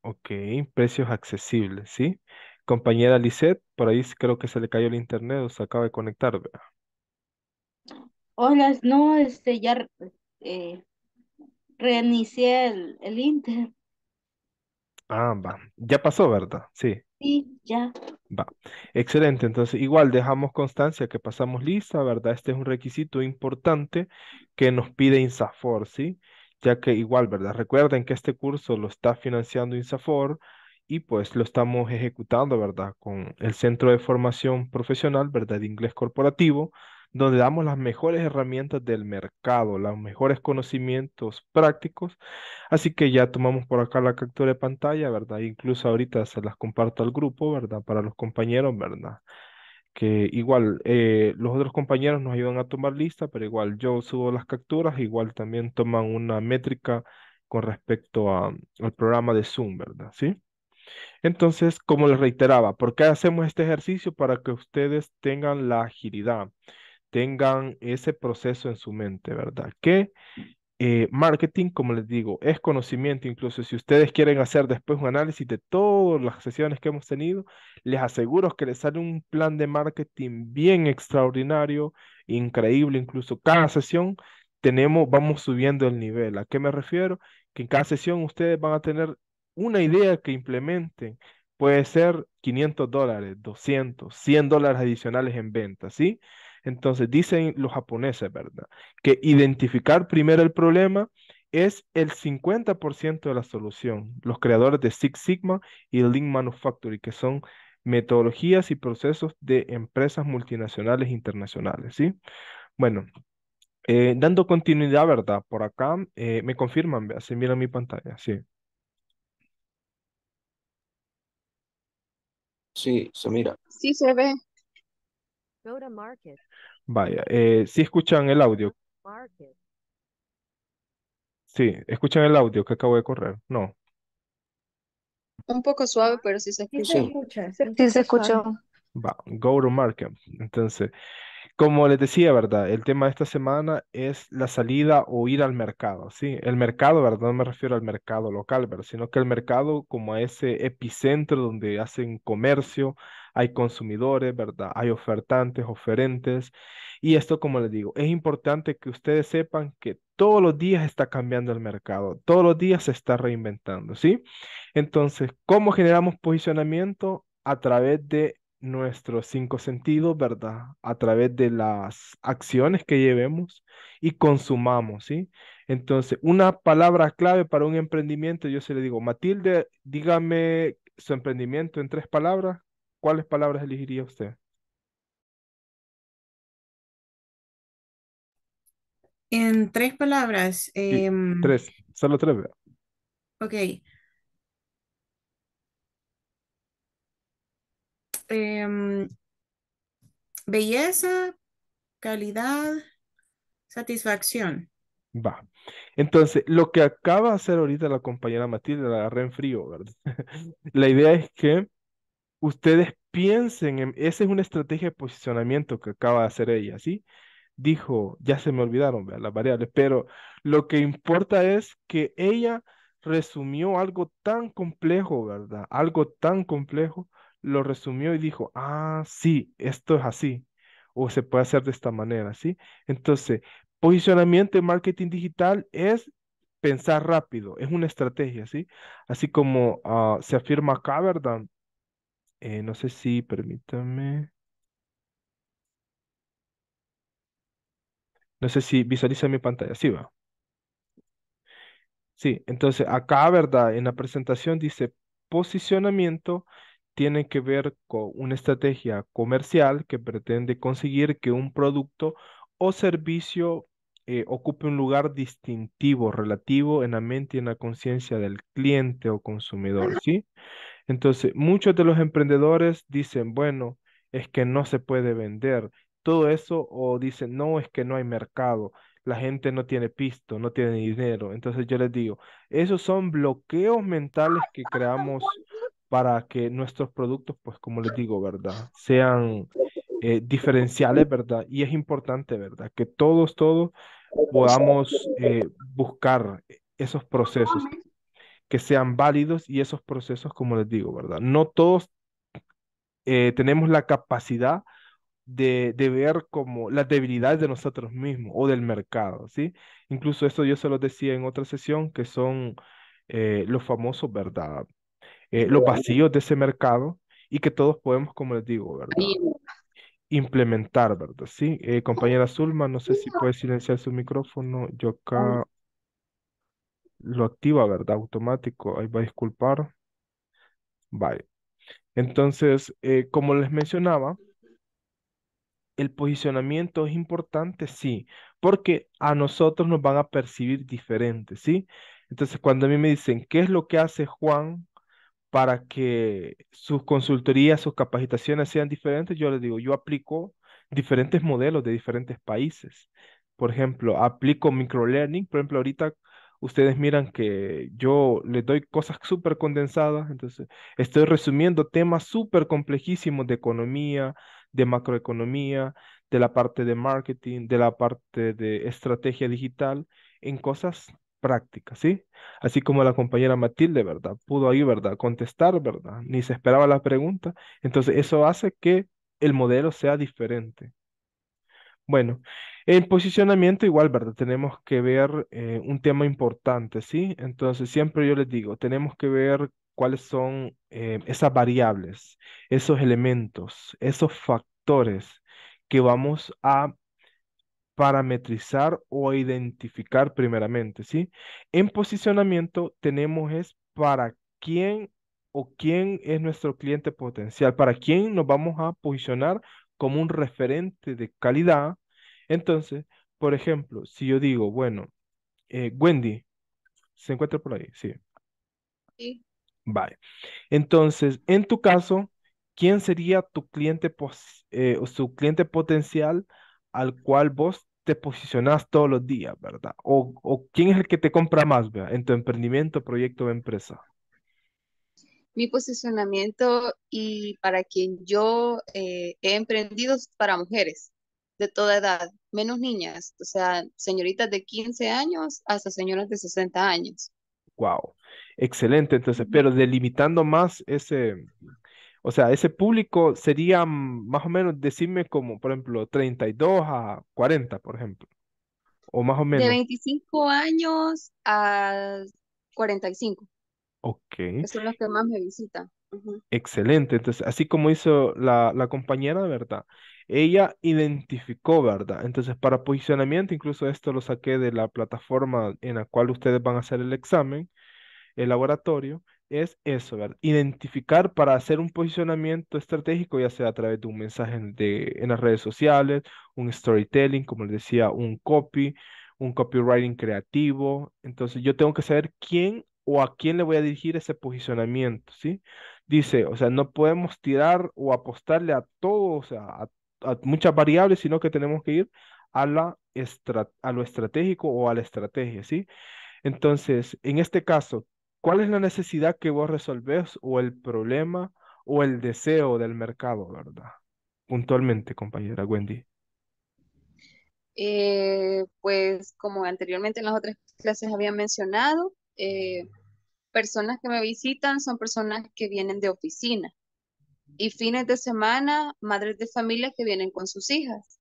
[SPEAKER 2] Ok, precios accesibles, ¿sí? compañera Lisette, por ahí creo que se le cayó el internet o se acaba de conectar, ¿verdad?
[SPEAKER 1] Hola, no, este, ya eh, reinicié el, el Inter.
[SPEAKER 2] Ah, va. Ya pasó, ¿verdad? Sí.
[SPEAKER 1] Sí, ya. Va.
[SPEAKER 2] Excelente. Entonces, igual dejamos constancia que pasamos lista, ¿verdad? Este es un requisito importante que nos pide INSAFOR, ¿sí? Ya que igual, ¿verdad? Recuerden que este curso lo está financiando INSAFOR y pues lo estamos ejecutando, ¿verdad? Con el Centro de Formación Profesional, ¿verdad? De Inglés Corporativo, donde damos las mejores herramientas del mercado, los mejores conocimientos prácticos. Así que ya tomamos por acá la captura de pantalla, ¿verdad? Incluso ahorita se las comparto al grupo, ¿verdad? Para los compañeros, ¿verdad? que igual eh, los otros compañeros nos ayudan a tomar lista, pero igual yo subo las capturas, igual también toman una métrica con respecto a, al programa de Zoom, ¿verdad? ¿Sí? Entonces, como les reiteraba, ¿por qué hacemos este ejercicio? Para que ustedes tengan la agilidad, tengan ese proceso en su mente, ¿verdad? Que eh, marketing, como les digo, es conocimiento. Incluso si ustedes quieren hacer después un análisis de todas las sesiones que hemos tenido, les aseguro que les sale un plan de marketing bien extraordinario, increíble. Incluso cada sesión tenemos, vamos subiendo el nivel. ¿A qué me refiero? Que en cada sesión ustedes van a tener una idea que implementen puede ser 500 dólares, 200, 100 dólares adicionales en venta, ¿sí? Entonces dicen los japoneses, ¿verdad? Que identificar primero el problema es el 50% de la solución. Los creadores de Six Sigma y Lean Manufacturing, que son metodologías y procesos de empresas multinacionales e internacionales, ¿sí? Bueno, eh, dando continuidad, ¿verdad? Por acá eh, me confirman, ¿verdad? se mira mi pantalla, sí. Sí, se mira.
[SPEAKER 5] Sí se ve. Go to market.
[SPEAKER 2] Vaya, eh, sí escuchan el audio. Sí, escuchan el audio que acabo de correr. No.
[SPEAKER 4] Un poco suave, pero sí se escucha. Sí se escucha. Sí se escuchó.
[SPEAKER 2] Va, go to market. Entonces, como les decía, ¿verdad? El tema de esta semana es la salida o ir al mercado, ¿sí? El mercado, ¿verdad? No me refiero al mercado local, ¿verdad? Sino que el mercado como ese epicentro donde hacen comercio, hay consumidores, ¿verdad? Hay ofertantes, oferentes. Y esto, como les digo, es importante que ustedes sepan que todos los días está cambiando el mercado, todos los días se está reinventando, ¿sí? Entonces, ¿cómo generamos posicionamiento? A través de nuestros cinco sentidos, ¿verdad? A través de las acciones que llevemos y consumamos, ¿sí? Entonces, una palabra clave para un emprendimiento, yo se le digo, Matilde, dígame su emprendimiento en tres palabras. ¿Cuáles palabras elegiría usted?
[SPEAKER 5] En tres palabras. Em,
[SPEAKER 2] tres, solo tres.
[SPEAKER 5] Ok.
[SPEAKER 6] Em, belleza, calidad, satisfacción.
[SPEAKER 2] Va. Entonces, lo que acaba de hacer ahorita la compañera Matilde, la agarré en frío, ¿verdad? la idea es que ustedes piensen en, esa es una estrategia de posicionamiento que acaba de hacer ella, ¿sí? Dijo, ya se me olvidaron ¿verdad? las variables, pero lo que importa es que ella resumió algo tan complejo, ¿verdad? Algo tan complejo lo resumió y dijo, ah, sí, esto es así, o se puede hacer de esta manera, ¿sí? Entonces, posicionamiento y marketing digital es pensar rápido, es una estrategia, ¿sí? Así como ah, se afirma acá, ¿verdad? Eh, no sé si, permítame. No sé si visualiza mi pantalla, ¿sí va? Sí, entonces acá, ¿verdad? En la presentación dice posicionamiento tiene que ver con una estrategia comercial que pretende conseguir que un producto o servicio eh, ocupe un lugar distintivo, relativo en la mente y en la conciencia del cliente o consumidor, ¿sí? Entonces, muchos de los emprendedores dicen, bueno, es que no se puede vender, todo eso, o dicen, no, es que no hay mercado, la gente no tiene pisto, no tiene dinero. Entonces yo les digo, esos son bloqueos mentales que creamos para que nuestros productos, pues como les digo, ¿verdad? Sean eh, diferenciales, ¿verdad? Y es importante, ¿verdad? Que todos, todos podamos eh, buscar esos procesos que sean válidos y esos procesos, como les digo, ¿verdad? No todos eh, tenemos la capacidad de, ver como las debilidades de nosotros mismos o del mercado, ¿sí? Incluso eso yo se lo decía en otra sesión, que son los famosos, ¿verdad? Eh, los vacíos de ese mercado y que todos podemos, como les digo, ¿verdad? implementar, ¿verdad? Sí, eh, compañera Zulma, no sé si puede silenciar su micrófono, yo acá lo activa, ¿verdad? Automático, ahí va a disculpar. Vale. Entonces, eh, como les mencionaba, el posicionamiento es importante, sí, porque a nosotros nos van a percibir diferente, ¿sí? Entonces, cuando a mí me dicen, ¿qué es lo que hace Juan para que sus consultorías, sus capacitaciones sean diferentes, yo les digo, yo aplico diferentes modelos de diferentes países. Por ejemplo, aplico microlearning, por ejemplo, ahorita ustedes miran que yo les doy cosas súper condensadas, entonces estoy resumiendo temas súper complejísimos de economía, de macroeconomía, de la parte de marketing, de la parte de estrategia digital, en cosas práctica, ¿sí? Así como la compañera Matilde, ¿verdad? Pudo ahí, ¿verdad? Contestar, ¿verdad? Ni se esperaba la pregunta. Entonces, eso hace que el modelo sea diferente. Bueno, en posicionamiento igual, ¿verdad? Tenemos que ver eh, un tema importante, ¿sí? Entonces, siempre yo les digo, tenemos que ver cuáles son eh, esas variables, esos elementos, esos factores que vamos a parametrizar o identificar primeramente, ¿sí? En posicionamiento tenemos es para quién o quién es nuestro cliente potencial, para quién nos vamos a posicionar como un referente de calidad. Entonces, por ejemplo, si yo digo, bueno, eh, Wendy, ¿se encuentra por ahí? Sí. Sí. Vale. Entonces, en tu caso, ¿quién sería tu cliente, eh, o su cliente potencial? al cual vos te posicionas todos los días, ¿verdad? O, quién es el que te compra más ¿verdad? en tu emprendimiento, proyecto o empresa.
[SPEAKER 4] Mi posicionamiento y para quien yo eh, he emprendido es para mujeres de toda edad, menos niñas, o sea, señoritas de 15 años hasta señoras de 60 años.
[SPEAKER 2] Wow, excelente. Entonces, pero delimitando más ese, o sea, ese público sería más o menos, decime como, por ejemplo, 32 a 40, por ejemplo. O más o menos. De
[SPEAKER 4] 25 años a 45.
[SPEAKER 2] Ok. Esos son los
[SPEAKER 4] que más me visitan.
[SPEAKER 2] Excelente. Entonces, así como hizo la, la compañera, ¿verdad? Ella identificó, ¿verdad? Entonces, para posicionamiento, incluso esto lo saqué de la plataforma en la cual ustedes van a hacer el examen, el laboratorio es eso, ¿verdad? Identificar para hacer un posicionamiento estratégico, ya sea a través de un mensaje de, en las redes sociales, un storytelling, como les decía, un copy, un copywriting creativo. Entonces yo tengo que saber quién o a quién le voy a dirigir ese posicionamiento, ¿sí? Dice, o sea, no podemos tirar o apostarle a todo, o sea, a, muchas variables, sino que tenemos que ir a, la a lo estratégico o a la estrategia, ¿sí? Entonces, en este caso, ¿Cuál es la necesidad que vos resolvés o el problema o el deseo del mercado, verdad? Puntualmente, compañera Wendy.
[SPEAKER 4] Eh, pues como anteriormente en las otras clases había mencionado, eh, personas que me visitan son personas que vienen de oficina y fines de semana madres de familia que vienen con sus hijas.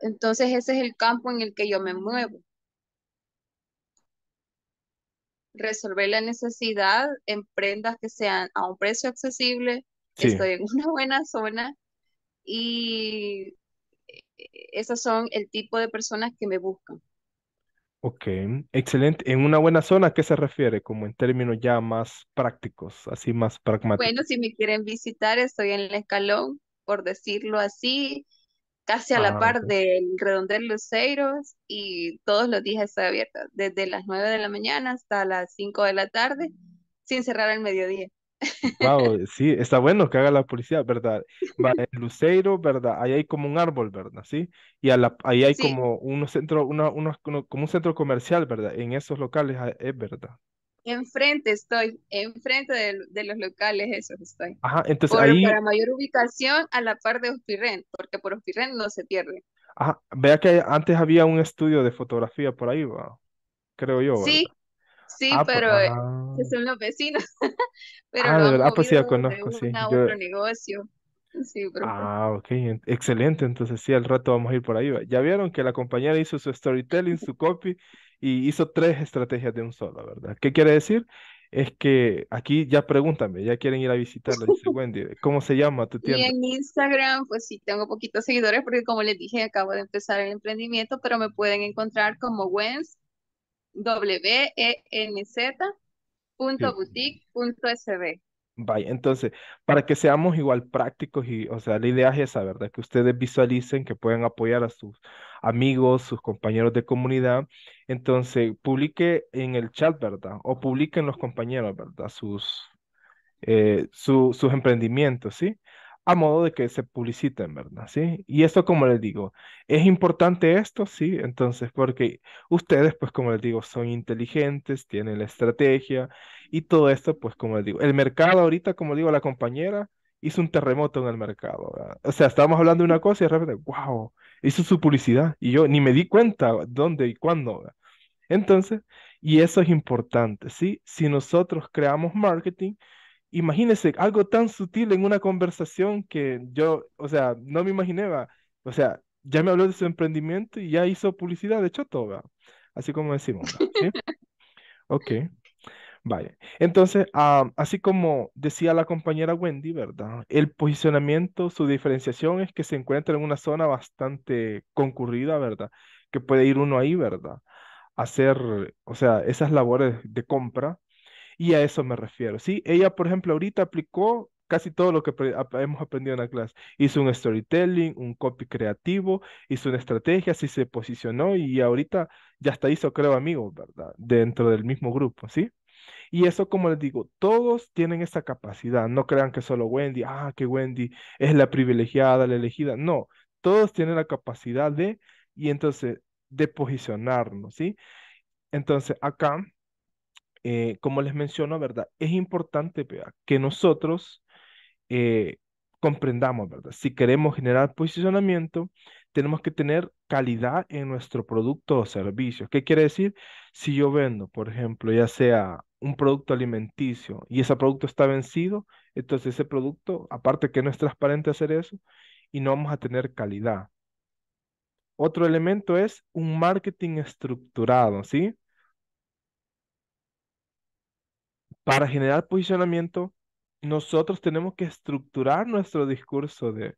[SPEAKER 4] Entonces ese es el campo en el que yo me muevo. resolver la necesidad en prendas que sean a un precio accesible, estoy en una buena zona y eh, esas son el tipo de personas que me buscan.
[SPEAKER 2] Ok, excelente. ¿En una buena zona a qué se refiere? Como en términos ya más prácticos, así más pragmáticos. Bueno,
[SPEAKER 4] si me quieren visitar, estoy en el escalón, por decirlo así, casi a ah, la par del redondel Luceiros y todos los días está abierta, desde las 9 de la mañana hasta las 5 de la tarde, sin cerrar el mediodía.
[SPEAKER 2] Wow, sí, está bueno que haga la policía, ¿verdad? Va, el Luceiro, ¿verdad? Ahí hay como un árbol, ¿verdad? Sí, y ahí hay como, un centro, como un centro comercial, ¿verdad? En esos locales ah, es, ¿verdad?
[SPEAKER 4] enfrente estoy, enfrente de, de, los locales esos estoy.
[SPEAKER 2] Ajá, entonces por, ahí... Para
[SPEAKER 4] mayor ubicación a la par de Ospirren, porque por Ospirren no se pierde.
[SPEAKER 2] Ajá, vea que antes había un estudio de fotografía por ahí, creo yo. Sí,
[SPEAKER 4] sí, ah, pues, pero eh, ah. son los vecinos. ah, de ah, pues sí, conozco, sí. otro negocio. Sí, Ah,
[SPEAKER 2] ok, excelente. Entonces sí, al rato vamos a ir por ahí. Ya vieron que la compañera hizo su storytelling, su copy y hizo tres estrategias de un solo, ¿verdad? ¿Qué quiere decir? Es que aquí ya pregúntame, ya quieren ir a visitarlo. Dice Wendy, ¿cómo se llama tu tienda?
[SPEAKER 4] en Instagram, pues sí, tengo poquitos seguidores porque como les dije, acabo de empezar el emprendimiento, pero me pueden encontrar como Wens, W-E-N-Z, e punto boutique, punto
[SPEAKER 2] Vaya, entonces, para que seamos igual prácticos y, o sea, la idea es esa, ¿verdad? Que ustedes visualicen que pueden apoyar a sus amigos, sus compañeros de comunidad. Entonces, publique en el chat, ¿verdad? O publiquen los compañeros, ¿verdad? Sus, eh, sus emprendimientos, ¿sí? a modo de que se publiciten, ¿verdad? ¿Sí? Y esto, como les digo, es importante esto, ¿sí? Entonces, porque ustedes, pues, como les digo, son inteligentes, tienen la estrategia y todo esto, pues, como les digo, el mercado ahorita, como digo, la compañera hizo un terremoto en el mercado, O sea, estábamos hablando de una cosa y de repente, wow, hizo su publicidad y yo ni me di cuenta dónde y cuándo, Entonces, y eso es importante, ¿sí? Si nosotros creamos marketing, imagínese, algo tan sutil en una conversación que yo, o sea, no me imaginaba. O sea, ya me habló de su emprendimiento y ya hizo publicidad de Choto, ¿verdad? Así como decimos. ok, vale. Entonces, ah, así como decía la compañera Wendy, ¿verdad? El posicionamiento, su diferenciación es que se encuentra en una zona bastante concurrida, ¿verdad? Que puede ir uno ahí, ¿verdad? Hacer, o sea, esas labores de compra y a eso me refiero, ¿sí? Ella, por ejemplo, ahorita aplicó casi todo lo que hemos aprendido en la clase. Hizo un storytelling, un copy creativo, hizo una estrategia, así se posicionó y ahorita ya está hizo, creo, amigos, ¿verdad? Dentro del mismo grupo, ¿sí? Y eso, como les digo, todos tienen esa capacidad. No crean que solo Wendy, ah, que Wendy es la privilegiada, la elegida. No, todos tienen la capacidad de, y entonces, de posicionarnos, ¿sí? Entonces, acá eh, como les menciono, ¿verdad? Es importante que nosotros eh, comprendamos, ¿verdad? Si queremos generar posicionamiento, tenemos que tener calidad en nuestro producto o servicio. ¿Qué quiere decir? Si yo vendo, por ejemplo, ya sea un producto alimenticio y ese producto está vencido, entonces ese producto, aparte que no es transparente hacer eso, y no vamos a tener calidad. Otro elemento es un marketing estructurado, ¿sí? para generar posicionamiento, nosotros tenemos que estructurar nuestro discurso de,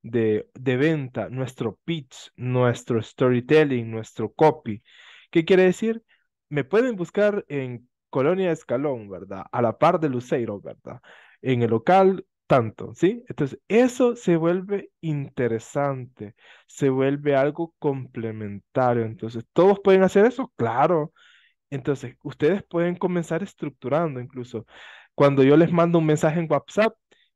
[SPEAKER 2] de, venta, nuestro pitch, nuestro storytelling, nuestro copy. ¿Qué quiere decir? Me pueden buscar en Colonia Escalón, ¿verdad? A la par de Luceiro, ¿verdad? En el local, tanto, ¿sí? Entonces, eso se vuelve interesante, se vuelve algo complementario. Entonces, ¿todos pueden hacer eso? Claro entonces, ustedes pueden comenzar estructurando incluso. Cuando yo les mando un mensaje en WhatsApp,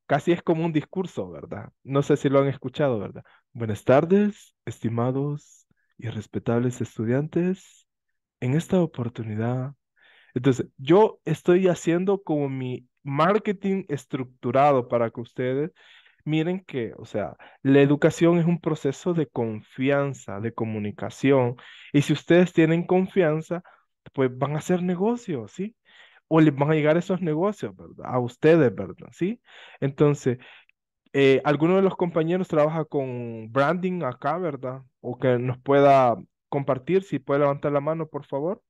[SPEAKER 2] casi es como un discurso, ¿verdad? No sé si lo han escuchado, ¿verdad? Buenas tardes, estimados y respetables estudiantes. En esta oportunidad, entonces, yo estoy haciendo como mi marketing estructurado para que ustedes miren que, o sea, la educación es un proceso de confianza, de comunicación. Y si ustedes tienen confianza, pues van a hacer negocios, ¿sí? O les van a llegar esos negocios, ¿verdad? A ustedes, ¿verdad? ¿Sí? Entonces, eh, alguno de los compañeros trabaja con branding acá, ¿verdad? O que nos pueda compartir, si puede levantar la mano, por favor.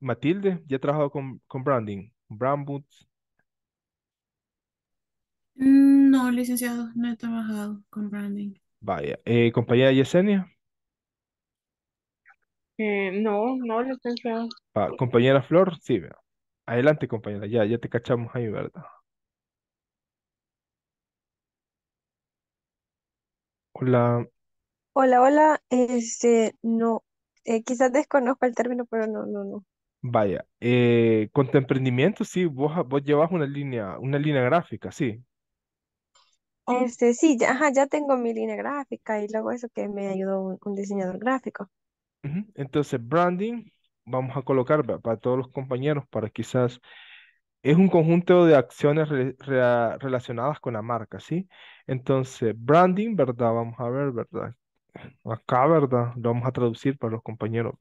[SPEAKER 2] Matilde, ya he trabajado con, con branding, brand boots.
[SPEAKER 6] Mm, no, licenciado, no he trabajado con branding.
[SPEAKER 2] Vaya, eh, compañera Yesenia.
[SPEAKER 6] Eh, no, no, licenciado.
[SPEAKER 2] compañera Flor, sí, Adelante, compañera, ya, ya te cachamos ahí, ¿verdad? Hola,
[SPEAKER 3] Hola, hola, este, no, eh, quizás desconozco el término, pero no, no, no.
[SPEAKER 2] vaya. eh, con emprendimiento, sí, vos, vos llevas una línea, una línea gráfica, sí.
[SPEAKER 3] Oh. Este, sí, ya, ya tengo mi línea gráfica y luego eso que me ayudó un, diseñador gráfico.
[SPEAKER 2] Entonces, branding, vamos a colocar para todos los compañeros, para quizás, es un conjunto de acciones relacionadas con la marca, ¿sí? Entonces, branding, ¿verdad? Vamos a ver, ¿verdad? Acá, ¿verdad? Lo vamos a traducir para los compañeros.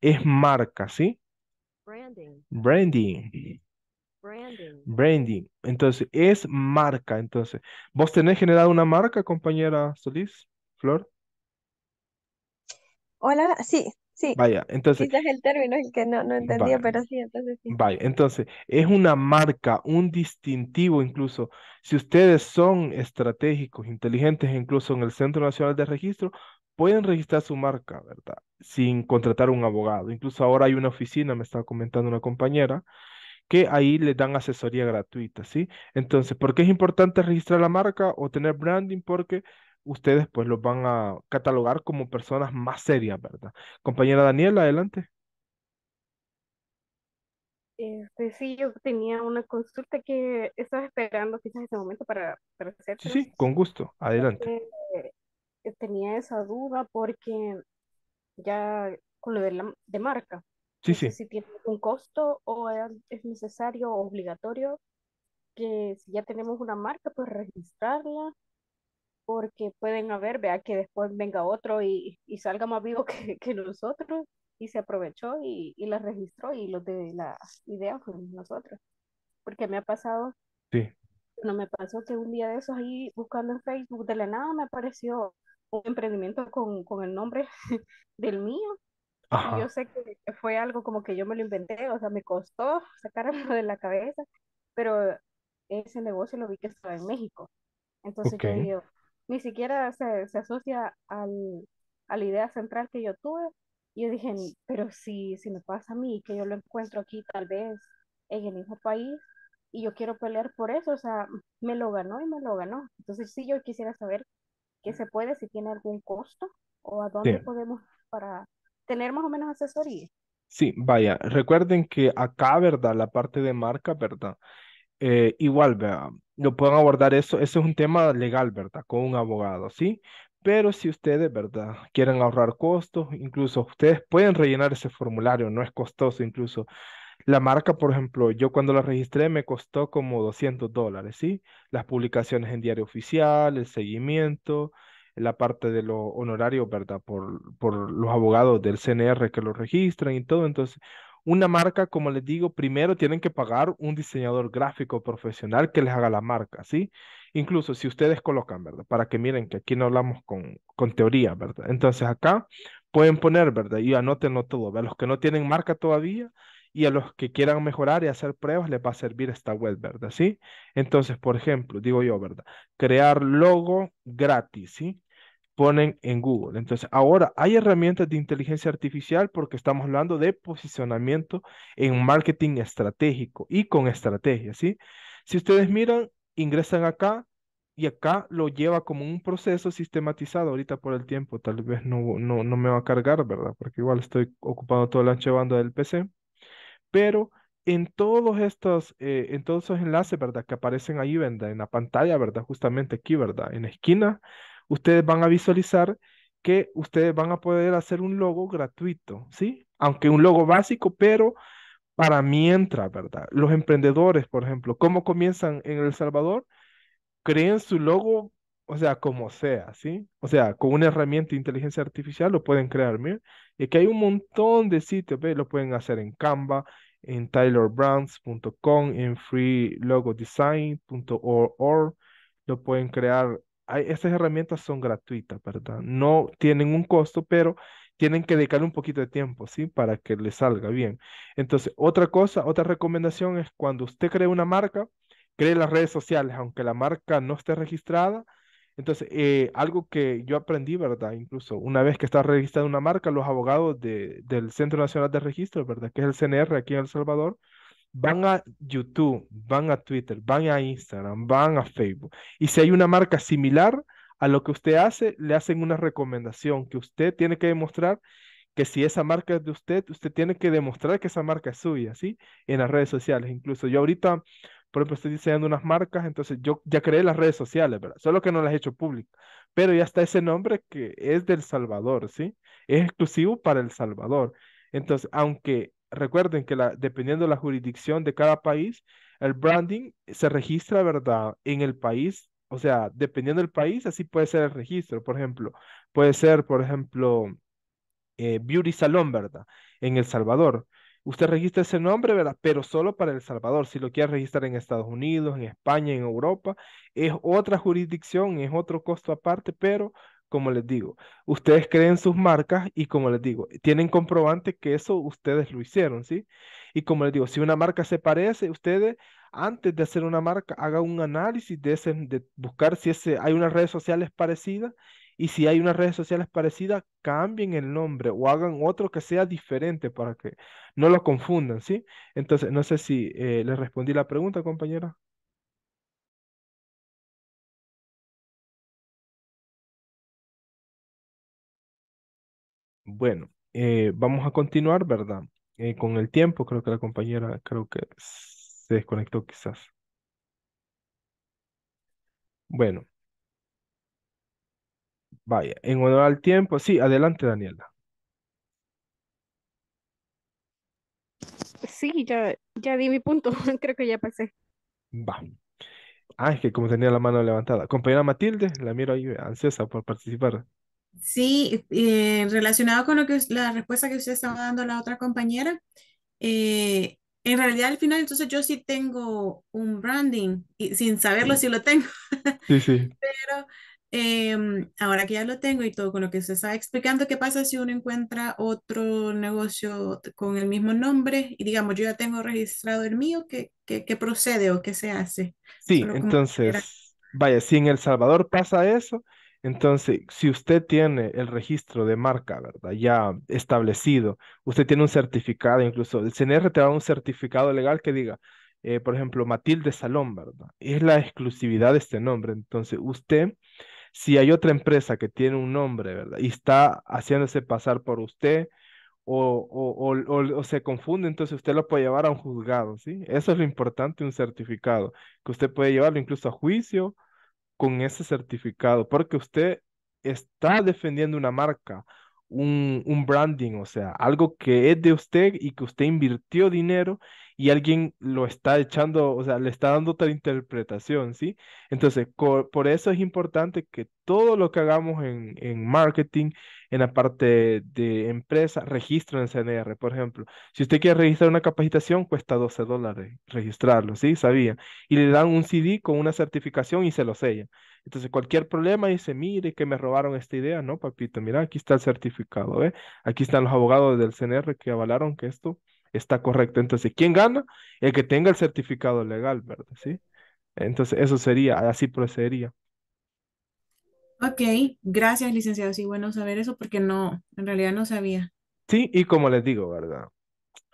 [SPEAKER 2] Es marca, ¿sí? Branding. Branding. Branding. Branding. Entonces, es marca. Entonces, ¿vos tenés generado una marca, compañera Solís? Flor.
[SPEAKER 1] Hola, sí, sí.
[SPEAKER 3] Vaya,
[SPEAKER 2] entonces. Quizás
[SPEAKER 4] el término es el que no, no entendía, pero sí, entonces sí. Vaya,
[SPEAKER 2] entonces, es una marca, un distintivo incluso. Si ustedes son estratégicos, inteligentes, incluso en el Centro Nacional de Registro, pueden registrar su marca, ¿verdad? Sin contratar un abogado. Incluso ahora hay una oficina, me estaba comentando una compañera, que ahí le dan asesoría gratuita, ¿sí? Entonces, ¿por qué es importante registrar la marca o tener branding? Porque ustedes pues los van a catalogar como personas más serias, ¿verdad? Compañera Daniela, adelante.
[SPEAKER 3] Este, sí, yo tenía una consulta que estaba esperando quizás en ese momento para, Sí, sí,
[SPEAKER 2] con gusto, adelante.
[SPEAKER 3] Este, eh, tenía esa duda porque ya con lo de, la, de marca, si tiene un costo o es necesario o obligatorio que si ya tenemos una marca, pues registrarla, porque pueden haber, vea que después venga otro y, y salga más vivo que, que, nosotros y se aprovechó y, la registró y los de la idea fueron nosotros. Porque me ha pasado, sí. no me pasó que un día de esos ahí buscando en Facebook de la nada me apareció un emprendimiento con, con el nombre del mío yo sé que fue algo como que yo me lo inventé, o sea, me costó sacármelo de la cabeza, pero ese negocio lo vi que estaba en México. Entonces yo digo, ni siquiera se, se asocia al, a la idea central que yo tuve. Y yo dije, pero si, si me pasa a mí, que yo lo encuentro aquí tal vez en el mismo país, y yo quiero pelear por eso, o sea, me lo ganó y me lo ganó. Entonces sí, yo quisiera saber qué mm. se puede, si tiene algún costo o a dónde podemos para tener más o menos
[SPEAKER 1] asesoría.
[SPEAKER 2] Sí, vaya, recuerden que acá, ¿verdad? La parte de marca, ¿verdad? Eh, igual, ¿verdad? Lo pueden abordar eso, eso es un tema legal, ¿verdad? Con un abogado, ¿sí? Pero si ustedes, ¿verdad? Quieren ahorrar costos, incluso ustedes pueden rellenar ese formulario, no es costoso incluso. La marca, por ejemplo, yo cuando la registré me costó como 200 dólares, ¿sí? Las publicaciones en diario oficial, el seguimiento, la parte de lo honorario, ¿verdad? Por, por los abogados del CNR que lo registran y todo. Entonces, una marca, como les digo, primero tienen que pagar un diseñador gráfico profesional que les haga la marca, ¿sí? Incluso si ustedes colocan, ¿verdad? Para que miren que aquí no hablamos con, con teoría, ¿verdad? Entonces acá pueden poner, ¿verdad? Y anótenlo todo, ¿verdad? Los que no tienen marca todavía y a los que quieran mejorar y hacer pruebas les va a servir esta web, ¿verdad? ¿Sí? Entonces, por ejemplo, digo yo, ¿verdad? Crear logo gratis, ¿sí? ponen en Google. Entonces, ahora hay herramientas de inteligencia artificial porque estamos hablando de posicionamiento en marketing estratégico y con estrategia, ¿sí? Si ustedes miran, ingresan acá y acá lo lleva como un proceso sistematizado. Ahorita por el tiempo tal vez no, no, me va a cargar, ¿verdad? Porque igual estoy ocupando el ancho de banda del PC. Pero en todos estos, eh, en todos esos enlaces, ¿verdad? Que aparecen ahí, ¿verdad? En la pantalla, ¿verdad? Justamente aquí, ¿verdad? En esquina, ustedes van a visualizar que ustedes van a poder hacer un logo gratuito, ¿sí? Aunque un logo básico, pero para mientras, ¿verdad? Los emprendedores, por ejemplo, ¿cómo comienzan en El Salvador? Creen su logo, o sea, como sea, ¿sí? O sea, con una herramienta de inteligencia artificial lo pueden crear, miren. Y que hay un montón de sitios, ¿ve? Lo pueden hacer en Canva, en TylerBrands.com, en freelogodesign.org, lo pueden crear estas herramientas son gratuitas, ¿verdad? No tienen un costo, pero tienen que dedicar un poquito de tiempo, ¿sí? Para que les salga bien. Entonces, otra cosa, otra recomendación es cuando usted cree una marca, cree las redes sociales, aunque la marca no esté registrada, entonces, eh, algo que yo aprendí, ¿verdad? Incluso una vez que está registrada una marca, los abogados del Centro Nacional de Registro, ¿verdad? Que es el CNR aquí en El Salvador, van a YouTube, van a Twitter, van a Instagram, van a Facebook. Y si hay una marca similar a lo que usted hace, le hacen una recomendación que usted tiene que demostrar que si esa marca es de usted, usted tiene que demostrar que esa marca es suya, ¿sí? En las redes sociales. Incluso yo ahorita, por ejemplo, estoy diseñando unas marcas, entonces yo ya creé las redes sociales, ¿verdad? Solo que no las he hecho públicas. Pero ya está ese nombre que es del Salvador, ¿sí? Es exclusivo para El Salvador. Entonces, aunque recuerden que la, dependiendo de la jurisdicción de cada país, el branding se registra, ¿verdad? En el país, o sea, dependiendo del país, así puede ser el registro, por ejemplo. Puede ser, por ejemplo, eh, Beauty Salón, ¿verdad? En El Salvador. Usted registra ese nombre, ¿verdad? Pero solo para El Salvador. Si lo quiere registrar en Estados Unidos, en España, en Europa, es otra jurisdicción, es otro costo aparte, pero como les digo, ustedes creen sus marcas y como les digo, tienen comprobante que eso ustedes lo hicieron, ¿sí? Y como les digo, si una marca se parece, ustedes antes de hacer una marca, hagan un análisis de, buscar si ese, hay unas redes sociales parecida y si hay unas redes sociales parecidas, cambien el nombre o hagan otro que sea diferente para que no lo confundan, ¿sí? Entonces, no sé si eh, les respondí la pregunta, compañera. Bueno, eh, vamos a continuar, ¿verdad? Eh, con el tiempo, creo que la compañera, creo que se desconectó quizás. Bueno. Vaya, en honor al tiempo, sí, adelante, Daniela.
[SPEAKER 3] Sí, ya, ya di mi punto, creo que ya pasé.
[SPEAKER 2] Va. Ah, es que como tenía la mano levantada. Compañera Matilde, la miro ahí ansiosa por participar.
[SPEAKER 6] Sí, eh, relacionado con lo que la respuesta que usted estaba dando a la otra compañera, eh, en realidad al final entonces yo sí tengo un branding y sin saberlo sí, lo tengo.
[SPEAKER 4] Sí, sí. Pero
[SPEAKER 6] em, ahora que ya lo tengo y todo con lo que se está explicando, ¿qué pasa si uno encuentra otro negocio con el mismo nombre y digamos yo ya tengo registrado el mío, qué procede o qué se hace?
[SPEAKER 2] Sí, entonces, vaya, si en El Salvador pasa eso entonces, si usted tiene el registro de marca, ¿verdad? Ya establecido, usted tiene un certificado, incluso el CNR te da un certificado legal que diga, eh, por ejemplo, Matilde Salón, ¿verdad? Es la exclusividad de este nombre. Entonces, usted, si hay otra empresa que tiene un nombre, ¿verdad? Y está haciéndose pasar por usted o, o, o, o se confunde, entonces usted lo puede llevar a un juzgado, ¿sí? Eso es lo importante, un certificado, que usted puede llevarlo incluso a juicio con ese certificado, porque usted está defendiendo una marca, un, branding, o sea, algo que es de usted y que usted invirtió dinero y alguien lo está echando, o sea, le está dando otra interpretación, ¿sí? Entonces, por eso es importante que todo lo que hagamos en, en marketing, en la parte de empresa, registro en el CNR, por ejemplo. Si usted quiere registrar una capacitación, cuesta 12 dólares registrarlo, ¿sí? Sabía. Y le dan un CD con una certificación y se lo sellan. Entonces, cualquier problema dice, mire que me robaron esta idea, ¿no, papito? Mira, aquí está el certificado, ¿eh? Aquí están los abogados del CNR que avalaron que esto está correcto. Entonces, ¿quién gana? El que tenga el certificado legal, ¿verdad? ¿Sí? Entonces, eso sería, así procedería.
[SPEAKER 6] Ok, gracias, licenciado. Sí, bueno saber eso porque no, en realidad no sabía.
[SPEAKER 2] Sí, y como les digo, ¿verdad?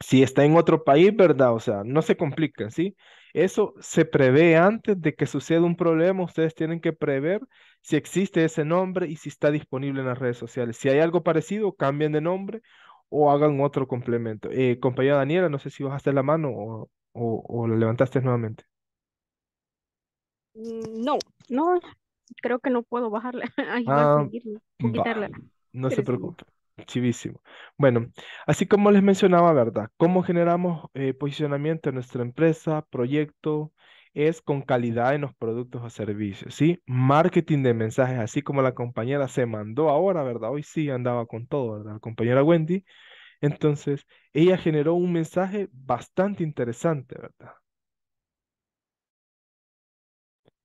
[SPEAKER 2] Si está en otro país, ¿verdad? O sea, no se complica, ¿sí? Eso se prevé antes de que suceda un problema. Ustedes tienen que prever si existe ese nombre y si está disponible en las redes sociales. Si hay algo parecido, cambien de nombre o hagan otro complemento. Eh, compañera Daniela, no sé si bajaste la mano o, o, o levantaste nuevamente.
[SPEAKER 3] Mm, no, no, creo que no puedo bajarle a ah, seguirla,
[SPEAKER 2] No se preocupe. Chivísimo. Bueno, así como les mencionaba, ¿verdad? ¿Cómo generamos eh, posicionamiento en nuestra empresa, proyecto? Es con calidad en los productos o servicios, ¿sí? Marketing de mensajes, así como la compañera se mandó ahora, ¿verdad? Hoy sí andaba con todo, ¿verdad? La compañera Wendy. Entonces, ella generó un mensaje bastante interesante, ¿verdad?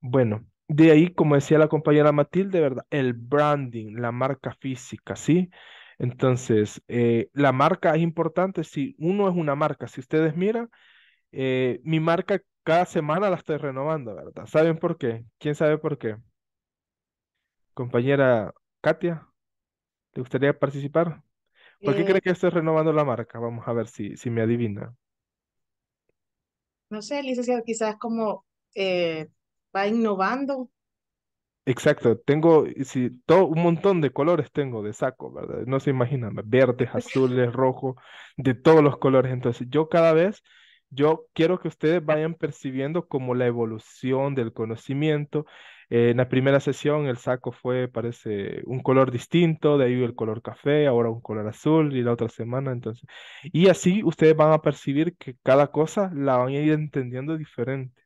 [SPEAKER 2] Bueno, de ahí, como decía la compañera Matilde, ¿verdad? El branding, la marca física, ¿sí? Entonces, eh, la marca es importante. Si uno es una marca, si ustedes miran, eh, mi marca cada semana la estoy renovando, ¿verdad? ¿Saben por qué? ¿Quién sabe por qué? Compañera Katia, ¿te gustaría participar? ¿Por qué cree eh, que estoy renovando la marca? Vamos a ver si, si me adivina.
[SPEAKER 5] No sé, licenciado, quizás como va innovando.
[SPEAKER 2] Exacto, tengo si todo, un montón de colores tengo de saco, ¿verdad? No se imaginan, verdes, azules, rojos, de todos los colores. Entonces, yo cada vez, yo quiero que ustedes vayan percibiendo como la evolución del conocimiento. Eh, en la primera sesión el saco fue, parece, un color distinto, de ahí el color café, ahora un color azul y la otra semana, entonces. Y así ustedes van a percibir que cada cosa la van a ir entendiendo diferente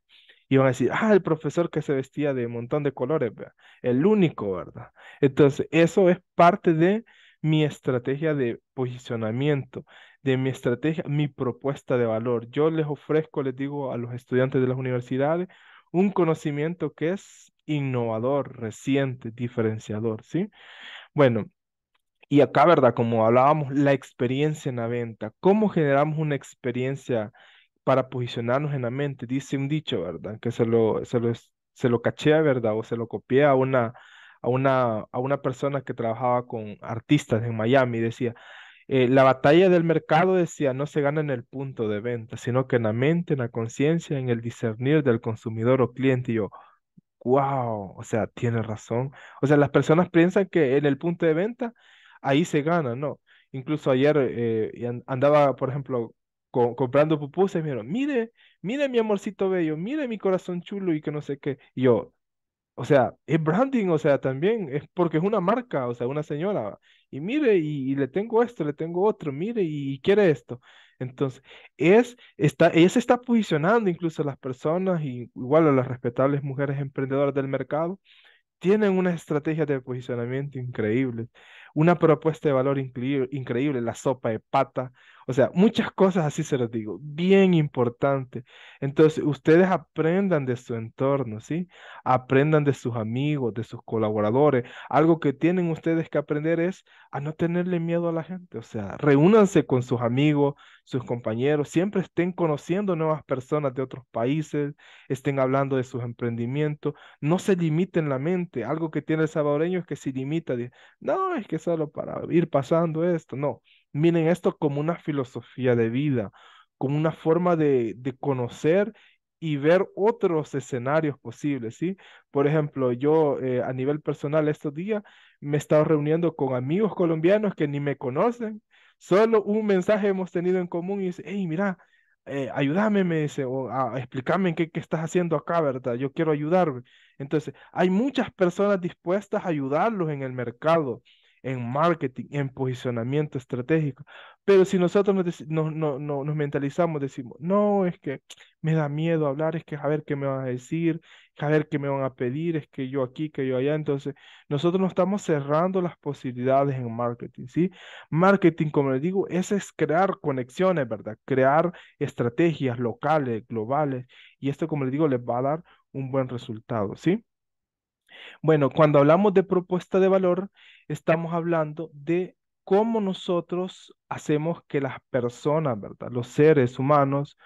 [SPEAKER 2] y van a decir, ah, el profesor que se vestía de montón de colores, el único, ¿verdad? Entonces, eso es parte de mi estrategia de posicionamiento, de mi estrategia, mi propuesta de valor. Yo les ofrezco, les digo a los estudiantes de las universidades, un conocimiento que es innovador, reciente, diferenciador, ¿sí? Bueno, y acá, ¿verdad? Como hablábamos, la experiencia en la venta. ¿Cómo generamos una experiencia para posicionarnos en la mente. Dice un dicho, ¿verdad? Que se lo, se lo, se lo caché, ¿verdad? O se lo copié a una, a, una, a una persona que trabajaba con artistas en Miami. Decía, eh, la batalla del mercado, decía, no se gana en el punto de venta, sino que en la mente, en la conciencia, en el discernir del consumidor o cliente. Y yo, wow, o sea, tiene razón. O sea, las personas piensan que en el punto de venta ahí se gana, ¿no? Incluso ayer eh, andaba, por ejemplo, comprando pupusas y mire, mire mi amorcito bello, mire mi corazón chulo y que no sé qué. Y yo, o sea, es branding, o sea, también es porque es una marca, o sea, una señora. Y mire, y, le tengo esto, le tengo otro, mire, y, quiere esto. Entonces, es, está, ella se está posicionando incluso las personas, igual a las respetables mujeres emprendedoras del mercado, tienen una estrategia de posicionamiento increíble una propuesta de valor increíble, la sopa de pata, o sea, muchas cosas así se los digo, bien importante. Entonces, ustedes aprendan de su entorno, ¿sí? Aprendan de sus amigos, de sus colaboradores. Algo que tienen ustedes que aprender es a no tenerle miedo a la gente, o sea, reúnanse con sus amigos, sus compañeros, siempre estén conociendo nuevas personas de otros países, estén hablando de sus emprendimientos, no se limiten la mente. Algo que tiene el salvadoreño es que se limita, no, es que solo para ir pasando esto, no. Miren esto como una filosofía de vida, como una forma de, conocer y ver otros escenarios posibles, ¿sí? Por ejemplo, yo eh, a nivel personal estos días me he estado reuniendo con amigos colombianos que ni me conocen, solo un mensaje hemos tenido en común y dice, hey, mira, eh, ayúdame, me dice, o a, ah, qué, qué, estás haciendo acá, ¿verdad? Yo quiero ayudarme. Entonces, hay muchas personas dispuestas a ayudarlos en el mercado, en marketing, en posicionamiento estratégico. Pero si nosotros nos, nos, mentalizamos, decimos, no, es que me da miedo hablar, es que a ver qué me van a decir, a ver qué me van a pedir, es que yo aquí, que yo allá. Entonces, nosotros nos estamos cerrando las posibilidades en marketing, ¿sí? Marketing, como les digo, es, es crear conexiones, ¿verdad? Crear estrategias locales, globales. Y esto, como les digo, les va a dar un buen resultado, ¿sí? Bueno, cuando hablamos de propuesta de valor, estamos hablando de cómo nosotros hacemos que las personas, ¿verdad? Los seres humanos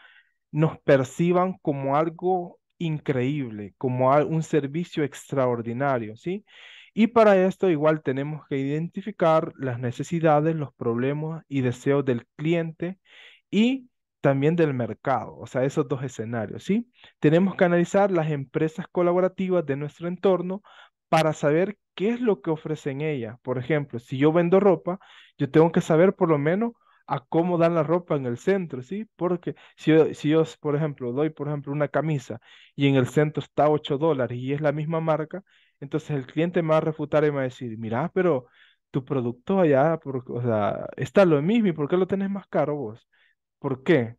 [SPEAKER 2] nos perciban como algo increíble, como un servicio extraordinario, ¿sí? Y para esto igual tenemos que identificar las necesidades, los problemas y deseos del cliente y también del mercado, o sea, esos dos escenarios, ¿sí? Tenemos que analizar las empresas colaborativas de nuestro entorno para saber qué es lo que ofrecen ellas. Por ejemplo, si yo vendo ropa, yo tengo que saber por lo menos a cómo dan la ropa en el centro, ¿sí? Porque si yo, si por ejemplo, doy, por ejemplo, una camisa y en el centro está 8 dólares y es la misma marca, entonces el cliente me va a refutar y me va a decir, mira, pero tu producto allá, está lo mismo y ¿por qué lo tenés más caro vos? ¿Por qué?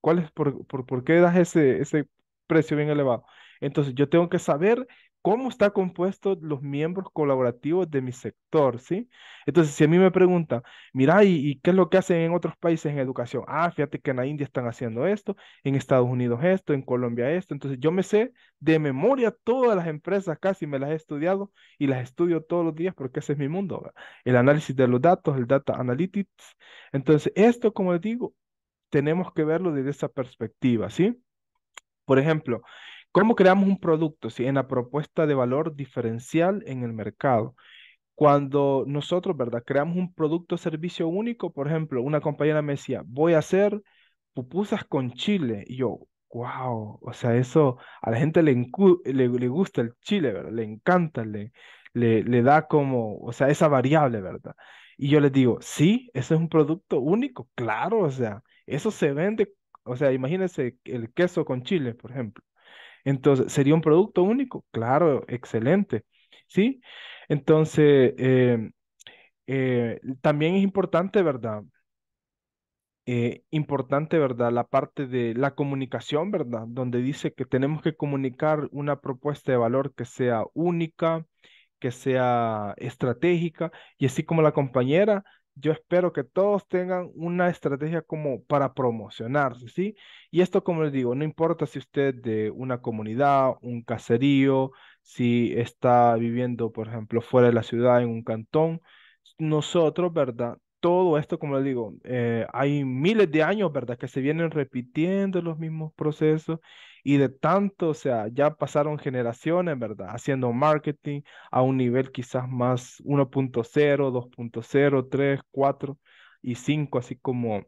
[SPEAKER 2] ¿Cuál por, por, qué das ese, ese precio bien elevado? Entonces, yo tengo que saber cómo están compuestos los miembros colaborativos de mi sector, ¿sí? Entonces, si a mí me preguntan, mira, ¿y, qué es lo que hacen en otros países en educación? Ah, fíjate que en la India están haciendo esto, en Estados Unidos esto, en Colombia esto. Entonces, yo me sé de memoria todas las empresas, casi me las he estudiado y las estudio todos los días porque ese es mi mundo, El análisis de los datos, el data analytics. Entonces, esto, como les digo, tenemos que verlo desde esa perspectiva, ¿sí? Por ejemplo, ¿cómo creamos un producto? ¿sí? En la propuesta de valor diferencial en el mercado. Cuando nosotros, ¿verdad? Creamos un producto o servicio único, por ejemplo, una compañera me decía, voy a hacer pupusas con chile. Y yo, wow, o sea, eso a la gente le, le, gusta el chile, ¿verdad? Le encanta, le, le, le da como, o sea, esa variable, ¿verdad? Y yo les digo, sí, ese es un producto único, claro, o sea, eso se vende, o sea, imagínense el queso con chile, por ejemplo. Entonces, ¿sería un producto único? Claro, excelente. ¿Sí? Entonces, eh, eh, también es importante, ¿verdad? Eh, importante, ¿verdad? La parte de la comunicación, ¿verdad? Donde dice que tenemos que comunicar una propuesta de valor que sea única, que sea estratégica, y así como la compañera, yo espero que todos tengan una estrategia como para promocionarse, ¿sí? Y esto, como les digo, no importa si usted de una comunidad, un caserío, si está viviendo, por ejemplo, fuera de la ciudad, en un cantón, nosotros, ¿verdad? todo esto, como les digo, eh, hay miles de años, ¿verdad? Que se vienen repitiendo los mismos procesos y de tanto, o sea, ya pasaron generaciones, ¿verdad? Haciendo marketing a un nivel quizás más 1.0, 2.0, 3, 4 y 5, así como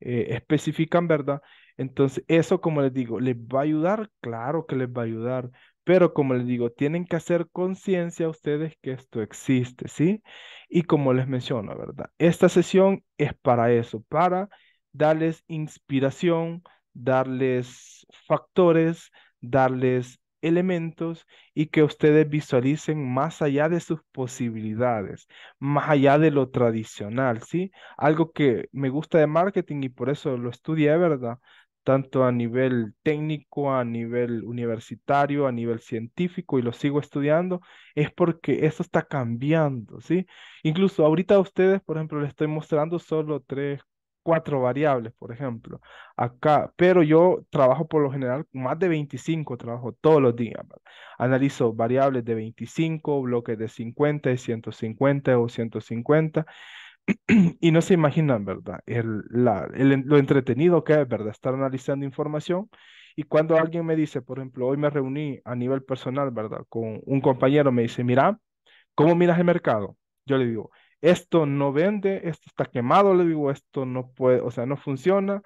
[SPEAKER 2] eh, especifican, ¿verdad? Entonces, eso, como les digo, les va a ayudar, claro que les va a ayudar, pero como les digo, tienen que hacer conciencia ustedes que esto existe, ¿sí? Y como les menciono, ¿verdad? Esta sesión es para eso, para darles inspiración, darles factores, darles elementos y que ustedes visualicen más allá de sus posibilidades, más allá de lo tradicional, ¿sí? Algo que me gusta de marketing y por eso lo estudié, ¿verdad? tanto a nivel técnico, a nivel universitario, a nivel científico, y lo sigo estudiando, es porque eso está cambiando, ¿sí? Incluso ahorita a ustedes, por ejemplo, les estoy mostrando solo tres, cuatro variables, por ejemplo, acá, pero yo trabajo por lo general más de 25, trabajo todos los días. Analizo variables de 25, bloques de 50, y 150 o 150 y no se imaginan, ¿verdad? lo entretenido que es, ¿verdad? Estar analizando información. Y cuando alguien me dice, por ejemplo, hoy me reuní a nivel personal, ¿verdad? Con un compañero, me dice, mira, ¿cómo miras el mercado? Yo le digo, esto no vende, esto está quemado, le digo, esto no puede, o sea, no funciona.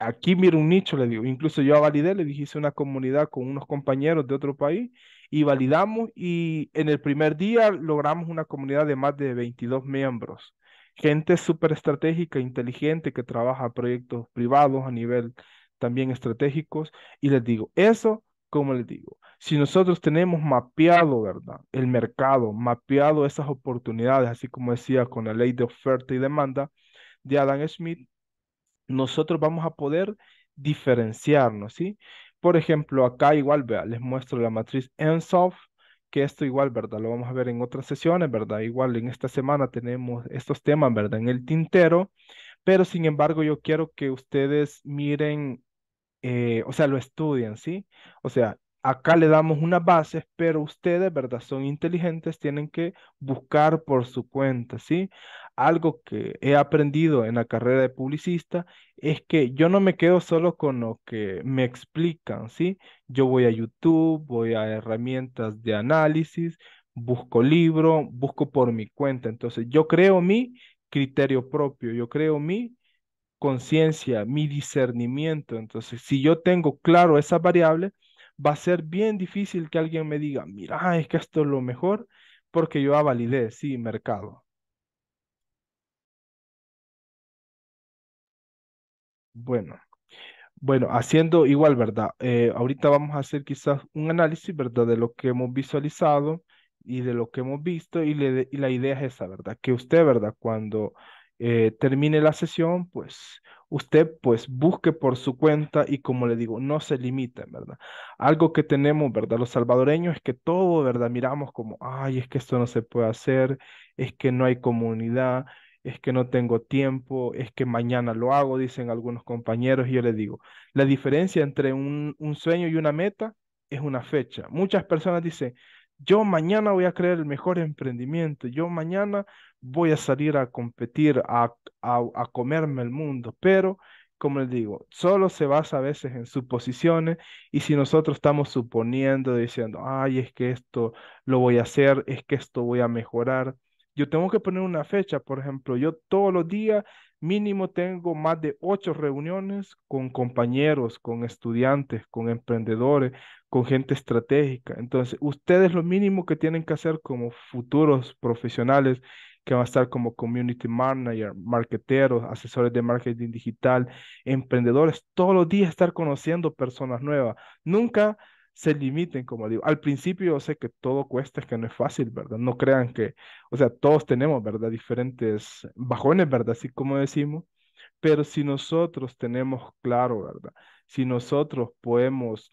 [SPEAKER 2] Aquí miro un nicho, le digo, incluso yo validé, le dije, hice una comunidad con unos compañeros de otro país y validamos y en el primer día logramos una comunidad de más de 22 miembros gente súper estratégica, inteligente, que trabaja proyectos privados a nivel también estratégicos. Y les digo, eso, como les digo, si nosotros tenemos mapeado, ¿verdad? El mercado, mapeado esas oportunidades, así como decía con la ley de oferta y demanda de Adam Smith, nosotros vamos a poder diferenciarnos, ¿sí? Por ejemplo, acá igual, vea, les muestro la matriz Ensoft que esto igual, ¿verdad? Lo vamos a ver en otras sesiones, ¿verdad? Igual en esta semana tenemos estos temas, ¿verdad? En el tintero, pero sin embargo yo quiero que ustedes miren, eh, o sea, lo estudien, ¿sí? O sea, acá le damos unas bases, pero ustedes, ¿verdad? Son inteligentes, tienen que buscar por su cuenta, ¿sí? Algo que he aprendido en la carrera de publicista es que yo no me quedo solo con lo que me explican, ¿sí? Yo voy a YouTube, voy a herramientas de análisis, busco libro, busco por mi cuenta. Entonces, yo creo mi criterio propio, yo creo mi conciencia, mi discernimiento. Entonces, si yo tengo claro esa variable va a ser bien difícil que alguien me diga, mira, es que esto es lo mejor, porque yo avalidé, sí, mercado. Bueno, bueno, haciendo igual, ¿verdad? Eh, ahorita vamos a hacer quizás un análisis, ¿verdad? De lo que hemos visualizado y de lo que hemos visto y la idea es esa, ¿verdad? Que usted, ¿verdad? Cuando eh, termine la sesión, pues usted pues busque por su cuenta y como le digo, no se limiten, ¿verdad? Algo que tenemos, ¿verdad? Los salvadoreños es que todo, ¿verdad? Miramos como, ay, es que esto no se puede hacer, es que no hay comunidad, es que no tengo tiempo, es que mañana lo hago, dicen algunos compañeros, y yo le digo, la diferencia entre un, un sueño y una meta es una fecha. Muchas personas dicen, yo mañana voy a crear el mejor emprendimiento, yo mañana voy a salir a competir, a, a, comerme el mundo, pero como les digo, solo se basa a veces en suposiciones y si nosotros estamos suponiendo, diciendo, ay, es que esto lo voy a hacer, es que esto voy a mejorar, yo tengo que poner una fecha, por ejemplo, yo todos los días mínimo tengo más de ocho reuniones con compañeros, con estudiantes, con emprendedores, con gente estratégica. Entonces, ustedes lo mínimo que tienen que hacer como futuros profesionales que van a estar como community manager, marketeros, asesores de marketing digital, emprendedores, todos los días estar conociendo personas nuevas. Nunca se limiten, como digo. Al principio yo sé que todo cuesta, que no es fácil, ¿verdad? No crean que, o sea, todos tenemos, ¿verdad? Diferentes bajones, ¿verdad? Así como decimos. Pero si nosotros tenemos claro, ¿verdad? Si nosotros podemos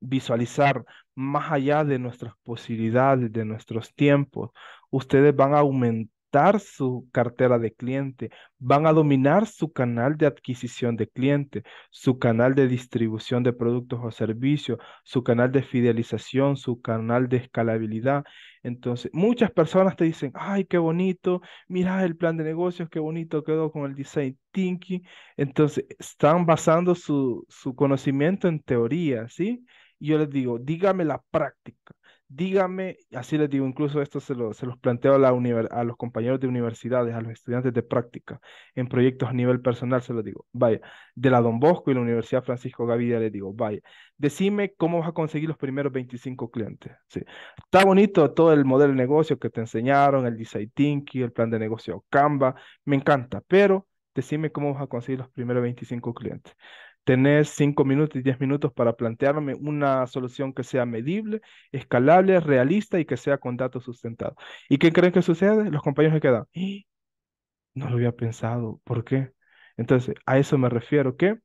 [SPEAKER 2] visualizar más allá de nuestras posibilidades, de nuestros tiempos. Ustedes van a aumentar su cartera de cliente, van a dominar su canal de adquisición de cliente su canal de distribución de productos o servicios, su canal de fidelización, su canal de escalabilidad. Entonces, muchas personas te dicen, ay, qué bonito, mira el plan de negocios, qué bonito quedó con el design thinking. Entonces, están basando su, su conocimiento en teoría, ¿sí? yo les digo, dígame la práctica, dígame, así les digo, incluso esto se, los planteo a, la a los compañeros de universidades, a los estudiantes de práctica, en proyectos a nivel personal, se lo digo, vaya, de la Don Bosco y la Universidad Francisco Gavidia les digo, vaya, decime cómo vas a conseguir los primeros 25 clientes. Sí. Está bonito todo el modelo de negocio que te enseñaron, el design thinking, el plan de negocio Canva, me encanta, pero decime cómo vas a conseguir los primeros 25 clientes. Tener cinco minutos y diez minutos para plantearme una solución que sea medible, escalable, realista y que sea con datos sustentados. ¿Y qué creen que sucede? Los compañeros se quedan. ¡Eh! No lo había pensado. ¿Por qué? Entonces, a eso me refiero que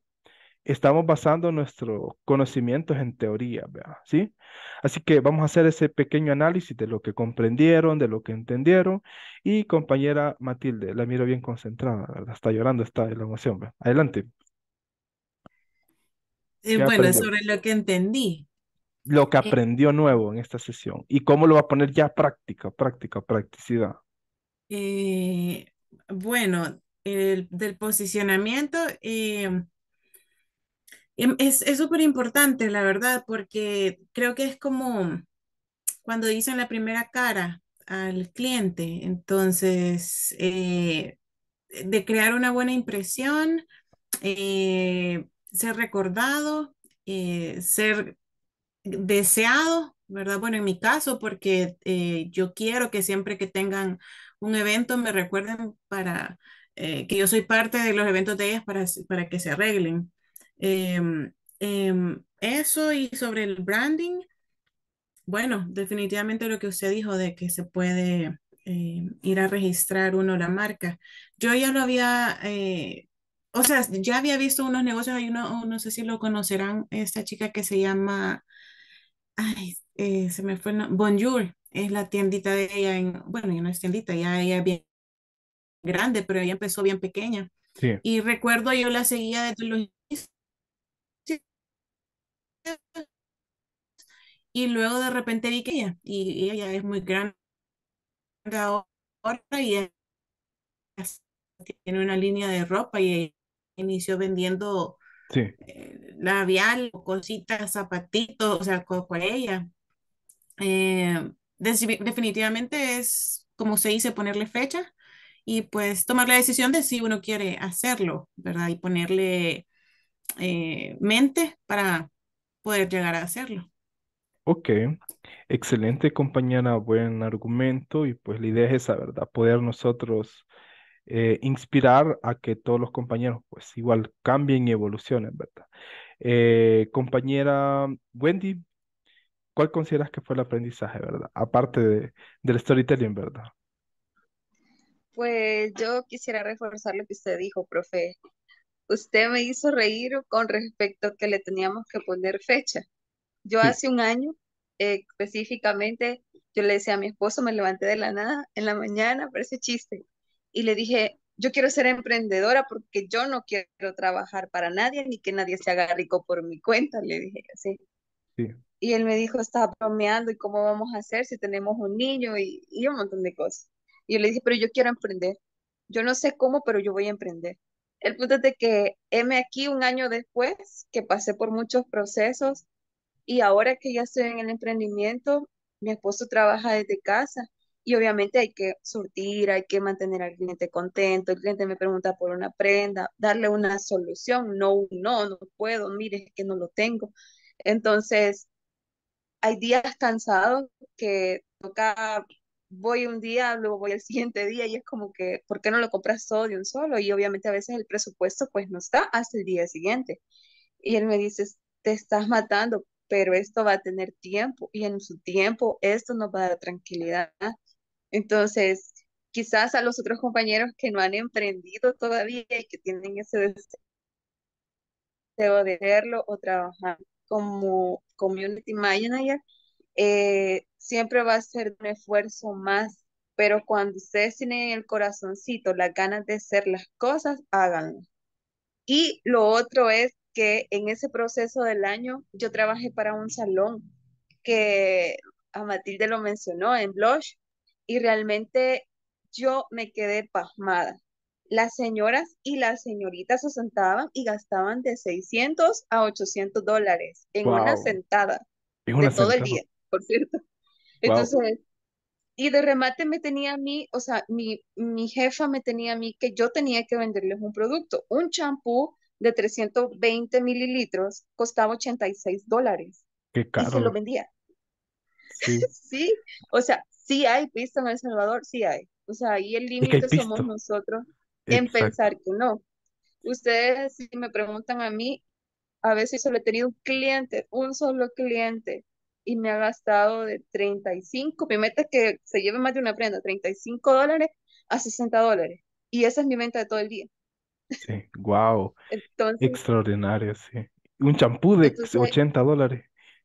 [SPEAKER 2] estamos basando nuestros conocimientos en teoría, ¿verdad? ¿sí? Así que vamos a hacer ese pequeño análisis de lo que comprendieron, de lo que entendieron. Y compañera Matilde, la miro bien concentrada, ¿verdad? Está llorando, está en la emoción, Adelante bueno, sobre
[SPEAKER 6] lo que entendí.
[SPEAKER 2] Lo que eh, aprendió nuevo en esta sesión y cómo lo va a poner ya práctica, práctica, practicidad.
[SPEAKER 6] Eh, bueno, el, del posicionamiento eh, em, es súper importante, la verdad, porque creo que es como cuando dicen la primera cara al cliente, entonces, de crear una buena impresión ser recordado, eh, ser deseado, ¿verdad? Bueno, en mi caso, porque eh, yo quiero que siempre que tengan un evento me recuerden para eh, que yo soy parte de los eventos de ellas para, para que se arreglen. Em, em, eso y sobre el branding, bueno, definitivamente lo que usted dijo de que se puede ir a registrar uno la marca. Yo ya lo había o sea, ya había visto unos negocios, hay uno, no sé si lo conocerán, esta chica que se llama, ay, eh, se me fue, Bonjour, es la tiendita de ella, en, bueno, no es tiendita, ya ella es bien grande, pero ella empezó bien pequeña. Y recuerdo yo la seguía desde los y luego de repente vi que ella, y, ella es muy grande ahora y tiene una línea de ropa y ella inició vendiendo
[SPEAKER 1] eh,
[SPEAKER 6] labial, cositas, zapatitos, o sea, con, ella. Eh, definitivamente es, como se dice, ponerle fecha y pues tomar la decisión de si uno quiere hacerlo, ¿verdad? Y ponerle eh, mente para poder llegar a hacerlo.
[SPEAKER 2] Ok, excelente compañera, buen argumento y pues la idea es esa, ¿verdad? Poder nosotros eh, inspirar a que todos los compañeros pues igual cambien y evolucionen, ¿verdad? Eh, compañera Wendy, ¿cuál consideras que fue el aprendizaje, verdad? Aparte del storytelling, ¿verdad?
[SPEAKER 4] Pues yo quisiera reforzar lo que usted dijo, profe. Usted me hizo reír con respecto que le teníamos que poner fecha. Yo hace un año, eh, específicamente, yo le decía a mi esposo, me levanté de la nada en la mañana, parece chiste, y le dije, yo quiero ser emprendedora porque yo no quiero trabajar para nadie ni que nadie se haga rico por mi cuenta, le dije así. Sí. Y él me dijo, estaba bromeando y cómo vamos a hacer si tenemos un niño y, un montón de cosas. Y yo le dije, pero yo quiero emprender. Yo no sé cómo, pero yo voy a emprender. El punto es de que M aquí un año después, que pasé por muchos procesos y ahora que ya estoy en el emprendimiento, mi esposo trabaja desde casa y obviamente hay que surtir, hay que mantener al cliente contento. El cliente me pregunta por una prenda, darle una solución, no, no, no puedo, mire, es que no lo tengo. Entonces, hay días cansados que toca, voy un día, luego voy al siguiente día y es como que, ¿por qué no lo compras todo de un solo? Y obviamente a veces el presupuesto pues no está hasta el día siguiente. Y él me dice, te estás matando, pero esto va a tener tiempo y en su tiempo esto nos va a dar tranquilidad. Entonces, quizás a los otros compañeros que no han emprendido todavía y que tienen ese deseo de verlo o trabajar como community manager, eh, siempre va a ser un esfuerzo más, pero cuando ustedes tienen el corazoncito, las ganas de hacer las cosas, háganlo. Y lo otro es que en ese proceso del año yo trabajé para un salón que a Matilde lo mencionó en Blush, y realmente yo me quedé pasmada. Las señoras y las señoritas se sentaban y gastaban de 600 a 800 dólares en una sentada. de todo el día, por cierto. Entonces, y de remate me tenía a mí, o sea, mi, mi jefa me tenía a mí que yo tenía que venderles un producto. Un champú de 320 mililitros costaba 86 dólares.
[SPEAKER 1] Qué caro. Y se lo vendía. Sí.
[SPEAKER 4] sí. o sea, Sí hay pista en El Salvador, sí hay. O sea, ahí el límite somos nosotros en pensar que no. Ustedes, si me preguntan a mí, a veces solo he tenido un cliente, un solo cliente, y me ha gastado de 35, mi meta es que se lleve más de una prenda, 35 dólares a 60 dólares. Y esa es mi venta de todo el día.
[SPEAKER 2] Sí, wow. Extraordinario, sí. Un champú de 80 dólares.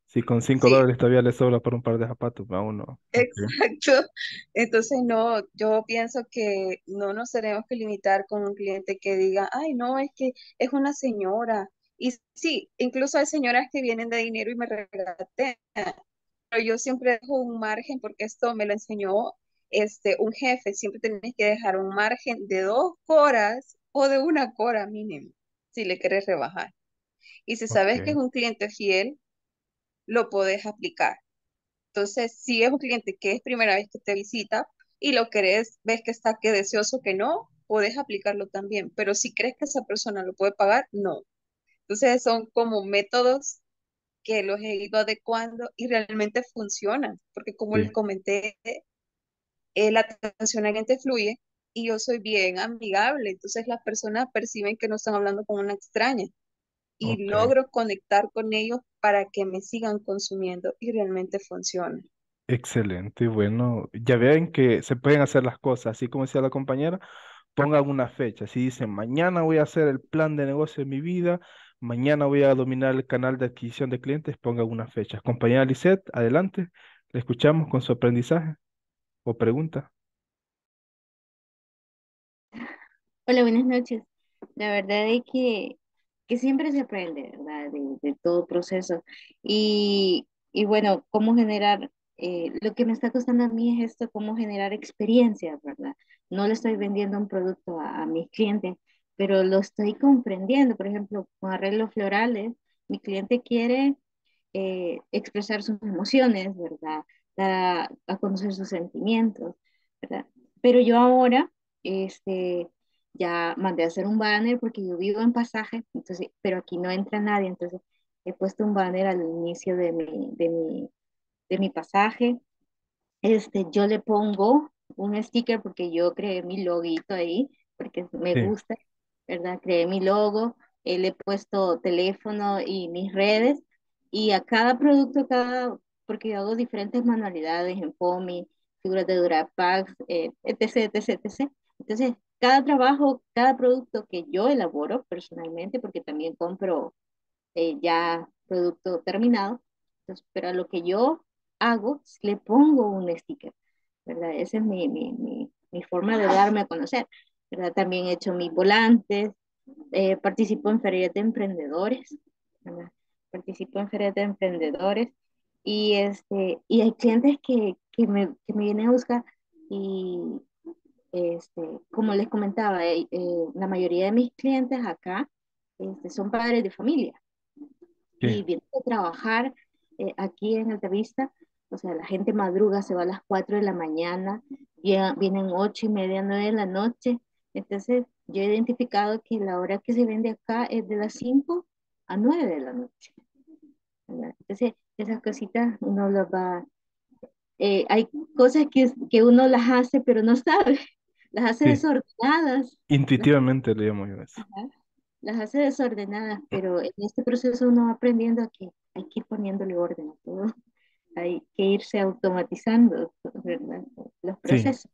[SPEAKER 2] Si con cinco dólares todavía le sobra por un par de zapatos, va uno.
[SPEAKER 4] Exacto. Entonces, no, yo pienso que no nos tenemos que limitar con un cliente que diga, ay, no, es que es una señora. Y sí, incluso hay señoras que vienen de dinero y me regatean. Pero yo siempre dejo un margen porque esto me lo enseñó este, un jefe. Siempre tienes que dejar un margen de dos horas o de una hora mínimo si le quieres rebajar. Y si sabes que es un cliente fiel, lo podés aplicar. Entonces, si es un cliente que es primera vez que te visita y lo querés, ves que está que deseoso que no, podés aplicarlo también. Pero si crees que esa persona lo puede pagar, no. Entonces, son como métodos que los he ido adecuando y realmente funcionan, porque como les comenté, eh, la atención al gente fluye y yo soy bien amigable, entonces las personas perciben que no están hablando con una extraña, y logro conectar con ellos para que me sigan consumiendo y realmente funciona.
[SPEAKER 2] Excelente, bueno, ya vean que se pueden hacer las cosas, así como decía la compañera, pongan una fecha, si dicen mañana voy a hacer el plan de negocio de mi vida, mañana voy a dominar el canal de adquisición de clientes, pongan una fecha. Compañera Lisette, adelante, le escuchamos con su aprendizaje o pregunta.
[SPEAKER 1] Hola, buenas noches. La verdad es que que siempre se aprende, ¿verdad? De, todo proceso. Y, bueno, cómo generar, eh, lo que me está costando a mí es esto, cómo generar experiencias, ¿verdad? No le estoy vendiendo un producto a, mi mis clientes, pero lo estoy comprendiendo. Por ejemplo, con arreglos florales, mi cliente quiere eh, expresar sus emociones, ¿verdad? Dar a conocer sus sentimientos, ¿verdad? Pero yo ahora, este, ya mandé a hacer un banner porque yo vivo en pasaje, entonces, pero aquí no entra nadie, entonces he puesto un banner al inicio de mi, de mi, de mi pasaje. Este, yo le pongo un sticker porque yo creé mi loguito ahí, porque me gusta, ¿verdad? Creé mi logo, eh, le he puesto teléfono y mis redes, y a cada producto, cada, porque yo hago diferentes manualidades en POMI, figuras de Durapax, eh, etc, etc, etc. Entonces, cada trabajo, cada producto que yo elaboro personalmente, porque también compro eh, ya producto terminado, pero a lo que yo hago, le pongo un sticker, ¿verdad? Esa es mi, mi, mi, forma de darme a conocer, ¿verdad? También he hecho mis volantes, eh, participo en ferias de emprendedores, ¿verdad? Participo en ferias de emprendedores y, este, y hay clientes que, que, me, que me vienen a buscar y este, como les comentaba, eh, eh, la mayoría de mis clientes acá este, son padres de familia y vienen a trabajar eh, aquí en Altavista. O sea, la gente madruga, se va a las 4 de la mañana, y vienen 8 y media, 9 de la noche. Entonces, yo he identificado que la hora que se vende acá es de las 5 a 9 de la noche. Entonces, esas cositas uno las va hay cosas que, que, uno las hace pero no sabe las hace desordenadas. Intuitivamente
[SPEAKER 2] le yo eso.
[SPEAKER 1] Las hace desordenadas, pero en este proceso uno va aprendiendo a que hay que ir poniéndole orden a todo, hay que irse automatizando los procesos.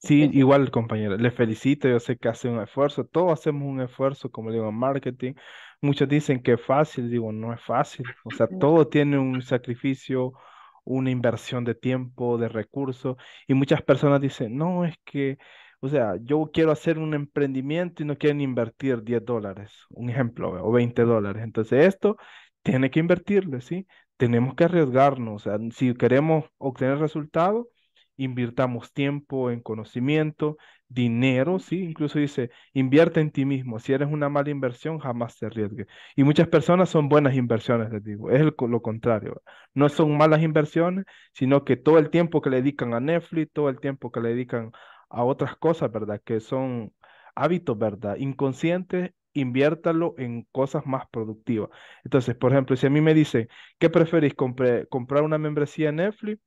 [SPEAKER 2] Sí. igual, compañero Le felicito. Yo sé que hace un esfuerzo. Todos hacemos un esfuerzo, como digo, en marketing. Muchos dicen que es fácil. Digo, no es fácil. O sea, todo tiene un sacrificio, una inversión de tiempo, de recursos, y muchas personas dicen, no, es que, o sea, yo quiero hacer un emprendimiento y no quieren invertir 10 dólares, un ejemplo, o 20 dólares. Entonces esto tiene que invertirle, ¿sí? Tenemos que arriesgarnos, o sea, si queremos obtener resultados, invirtamos tiempo en conocimiento, dinero, ¿sí? Incluso dice, invierte en ti mismo. Si eres una mala inversión, jamás te arriesgues. Y muchas personas son buenas inversiones, les digo. Es lo contrario. No son malas inversiones, sino que todo el tiempo que le dedican a Netflix, todo el tiempo que le dedican a otras cosas, ¿verdad? Que son hábitos, ¿verdad? Inconscientes, inviértalo en cosas más productivas. Entonces, por ejemplo, si a mí me dice ¿qué preferís? ¿Comprar una membresía en Netflix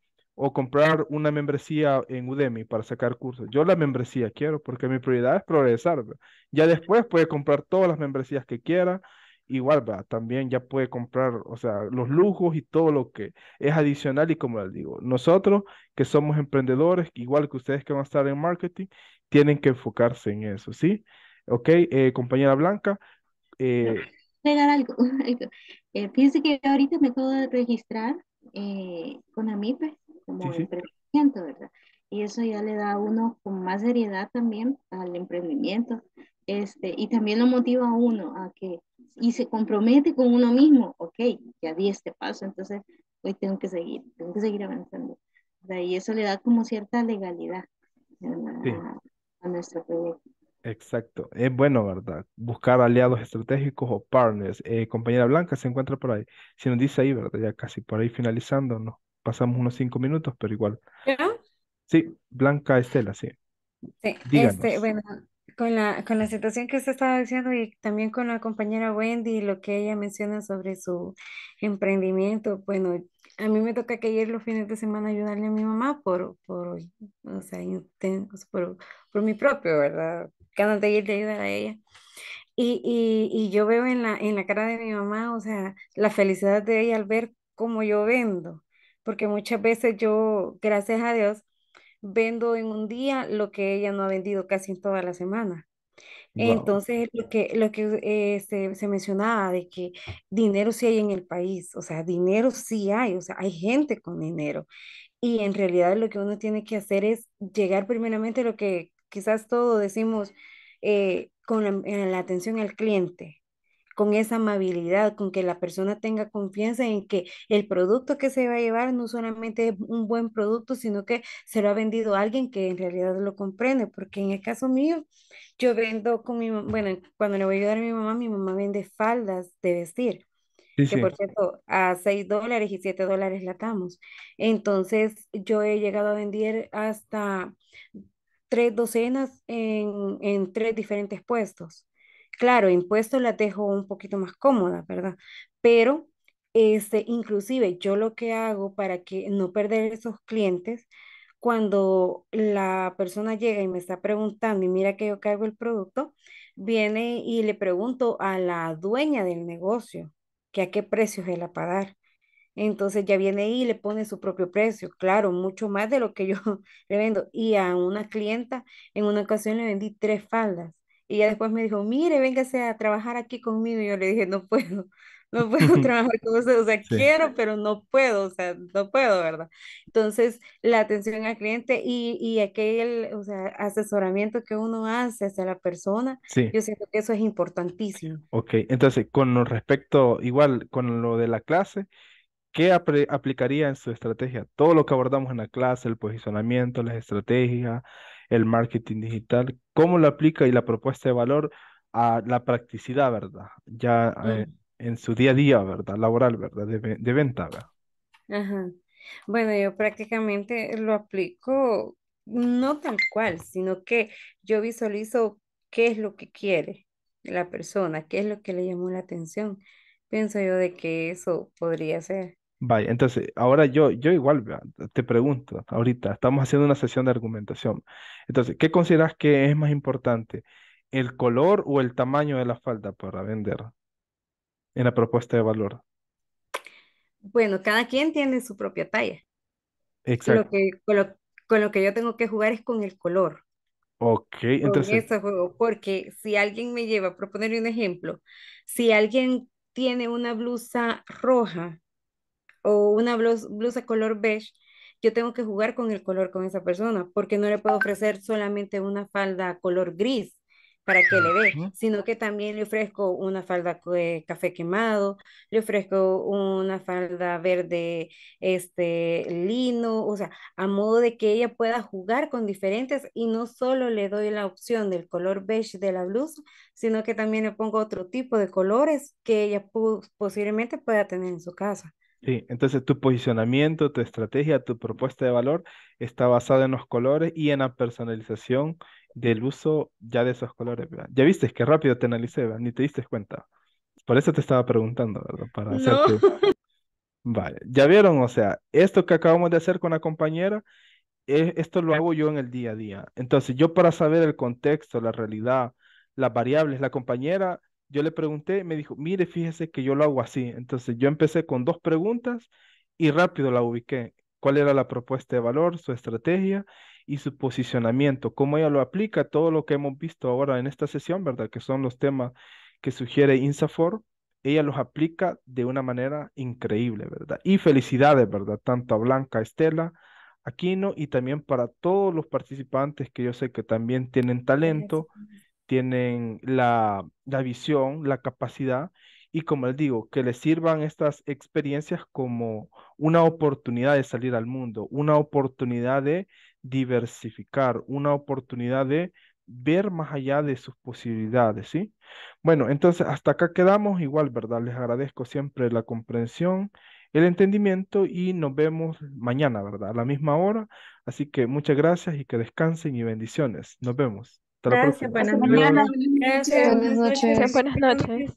[SPEAKER 2] o comprar una membresía en Udemy para sacar cursos. Yo la membresía quiero porque mi prioridad es progresar. Ya después puede comprar todas las membresías que quiera. Igual, también ya puede comprar, o sea, los lujos y todo lo que es adicional. Y como les digo, nosotros que somos emprendedores, igual que ustedes que van a estar en marketing, tienen que enfocarse en eso, ¿sí? Ok, eh, compañera Blanca. Eh...
[SPEAKER 1] algo. Eh, que ahorita me puedo registrar eh, con AMIPES como emprendimiento, ¿verdad? Y eso ya le da a uno con más seriedad también al emprendimiento. Este, y también lo motiva a uno a que, y se compromete con uno mismo, ok, ya di este paso, entonces hoy tengo que seguir, tengo que seguir avanzando. Y eso le da como cierta legalidad a, nuestro proyecto.
[SPEAKER 2] Exacto, es eh, bueno, ¿verdad? Buscar aliados estratégicos o partners. Eh, compañera Blanca se encuentra por ahí. Si nos dice ahí, ¿verdad? Ya casi por ahí finalizando, ¿no? pasamos unos cinco minutos, pero igual. ¿No? Sí, Blanca Estela, sí.
[SPEAKER 7] Sí, este, Díganos. este, bueno, con la, con la situación que usted estaba diciendo y también con la compañera Wendy, y lo que ella menciona sobre su emprendimiento, bueno, a mí me toca que ayer los fines de semana ayudarle a mi mamá por, por o sea, por, por mi propio, ¿verdad? Ganas de ir de ayudar a ella. Y, y, y, yo veo en la, en la cara de mi mamá, o sea, la felicidad de ella al ver cómo yo vendo porque muchas veces yo, gracias a Dios, vendo en un día lo que ella no ha vendido casi en toda la semana. Entonces, lo que, lo que eh, se, mencionaba de que dinero sí hay en el país, o sea, dinero sí hay, o sea, hay gente con dinero. Y en realidad lo que uno tiene que hacer es llegar primeramente a lo que quizás todos decimos eh, con la atención al cliente, con esa amabilidad, con que la persona tenga confianza en que el producto que se va a llevar no solamente es un buen producto, sino que se lo ha vendido alguien que en realidad lo comprende, porque en el caso mío, yo vendo con mi mamá, bueno, cuando le voy a ayudar a mi mamá, mi mamá vende faldas de vestir. que por cierto, a 6 dólares y 7 dólares la damos. Entonces, yo he llegado a vender hasta tres docenas en, en tres diferentes puestos. Claro, impuestos las dejo un poquito más cómoda, ¿verdad? Pero, este, inclusive yo lo que hago para que no perder esos clientes, cuando la persona llega y me está preguntando y mira que yo cargo el producto, viene y le pregunto a la dueña del negocio que a qué precio se la pagar. Entonces ya viene y le pone su propio precio, claro, mucho más de lo que yo le vendo. Y a una clienta, en una ocasión le vendí tres faldas y ya después me dijo, mire, véngase a trabajar aquí conmigo. Y yo le dije, no puedo, no puedo trabajar con usted. O sea, quiero, pero no puedo, o sea, no puedo, ¿verdad? Entonces, la atención al cliente y, y aquel, o sea, asesoramiento que uno hace hacia la persona, yo siento que eso es importantísimo.
[SPEAKER 2] Ok, entonces, con respecto, igual, con lo de la clase, ¿qué aplicaría en su estrategia? Todo lo que abordamos en la clase, el posicionamiento, las estrategias, el marketing digital, cómo lo aplica y la propuesta de valor a la practicidad, ¿verdad? Ya eh, en su día a día, ¿verdad? Laboral, ¿verdad? De, de venta, ¿verdad?
[SPEAKER 1] Ajá.
[SPEAKER 7] Bueno, yo prácticamente lo aplico no tal cual, sino que yo visualizo qué es lo que quiere la persona, qué es lo que le llamó la atención. Pienso yo de que eso podría ser.
[SPEAKER 2] Vaya, entonces, ahora yo, yo igual te pregunto, ahorita estamos haciendo una sesión de argumentación. Entonces, ¿qué consideras que es más importante, el color o el tamaño de la falda para vender en la propuesta de valor?
[SPEAKER 7] Bueno, cada quien tiene su propia talla. Exacto. con, lo, que yo tengo que jugar es con el color.
[SPEAKER 2] Ok, entonces.
[SPEAKER 7] juego, porque si alguien me lleva, proponerle un ejemplo, si alguien tiene una blusa roja o una blusa, color beige, yo tengo que jugar con el color con esa persona, porque no le puedo ofrecer solamente una falda color gris para que le vea, sino que también le ofrezco una falda de café quemado, le ofrezco una falda verde este lino, o sea, a modo de que ella pueda jugar con diferentes y no solo le doy la opción del color beige de la blusa, sino que también le pongo otro tipo de colores que ella posiblemente pueda tener en su casa.
[SPEAKER 2] Sí, entonces tu posicionamiento, tu estrategia, tu propuesta de valor está basada en los colores y en la personalización del uso ya de esos colores. ¿verdad? Ya viste que rápido te analicé, ni te diste cuenta. Por eso te estaba preguntando, ¿verdad? Para hacerte... Vale, ya vieron, o sea, esto que acabamos de hacer con la compañera, eh, esto lo hago yo en el día a día. Entonces, yo para saber el contexto, la realidad, las variables, la compañera yo le pregunté, me dijo, mire, fíjese que yo lo hago así. Entonces yo empecé con dos preguntas y rápido la ubiqué. ¿Cuál era la propuesta de valor, su estrategia y su posicionamiento? ¿Cómo ella lo aplica? Todo lo que hemos visto ahora en esta sesión, ¿verdad? Que son los temas que sugiere Insafor. Ella los aplica de una manera increíble, ¿verdad? Y felicidades, ¿verdad? Tanto a Blanca, Estela, Aquino y también para todos los participantes que yo sé que también tienen talento tienen la, visión, la capacidad y como les digo, que les sirvan estas experiencias como una oportunidad de salir al mundo, una oportunidad de diversificar, una oportunidad de ver más allá de sus posibilidades, ¿sí? Bueno, entonces hasta acá quedamos igual, ¿verdad? Les agradezco siempre la comprensión, el entendimiento y nos vemos mañana, ¿verdad? A la misma hora. Así que muchas gracias y que descansen y bendiciones. Nos vemos.
[SPEAKER 1] Buenas noches.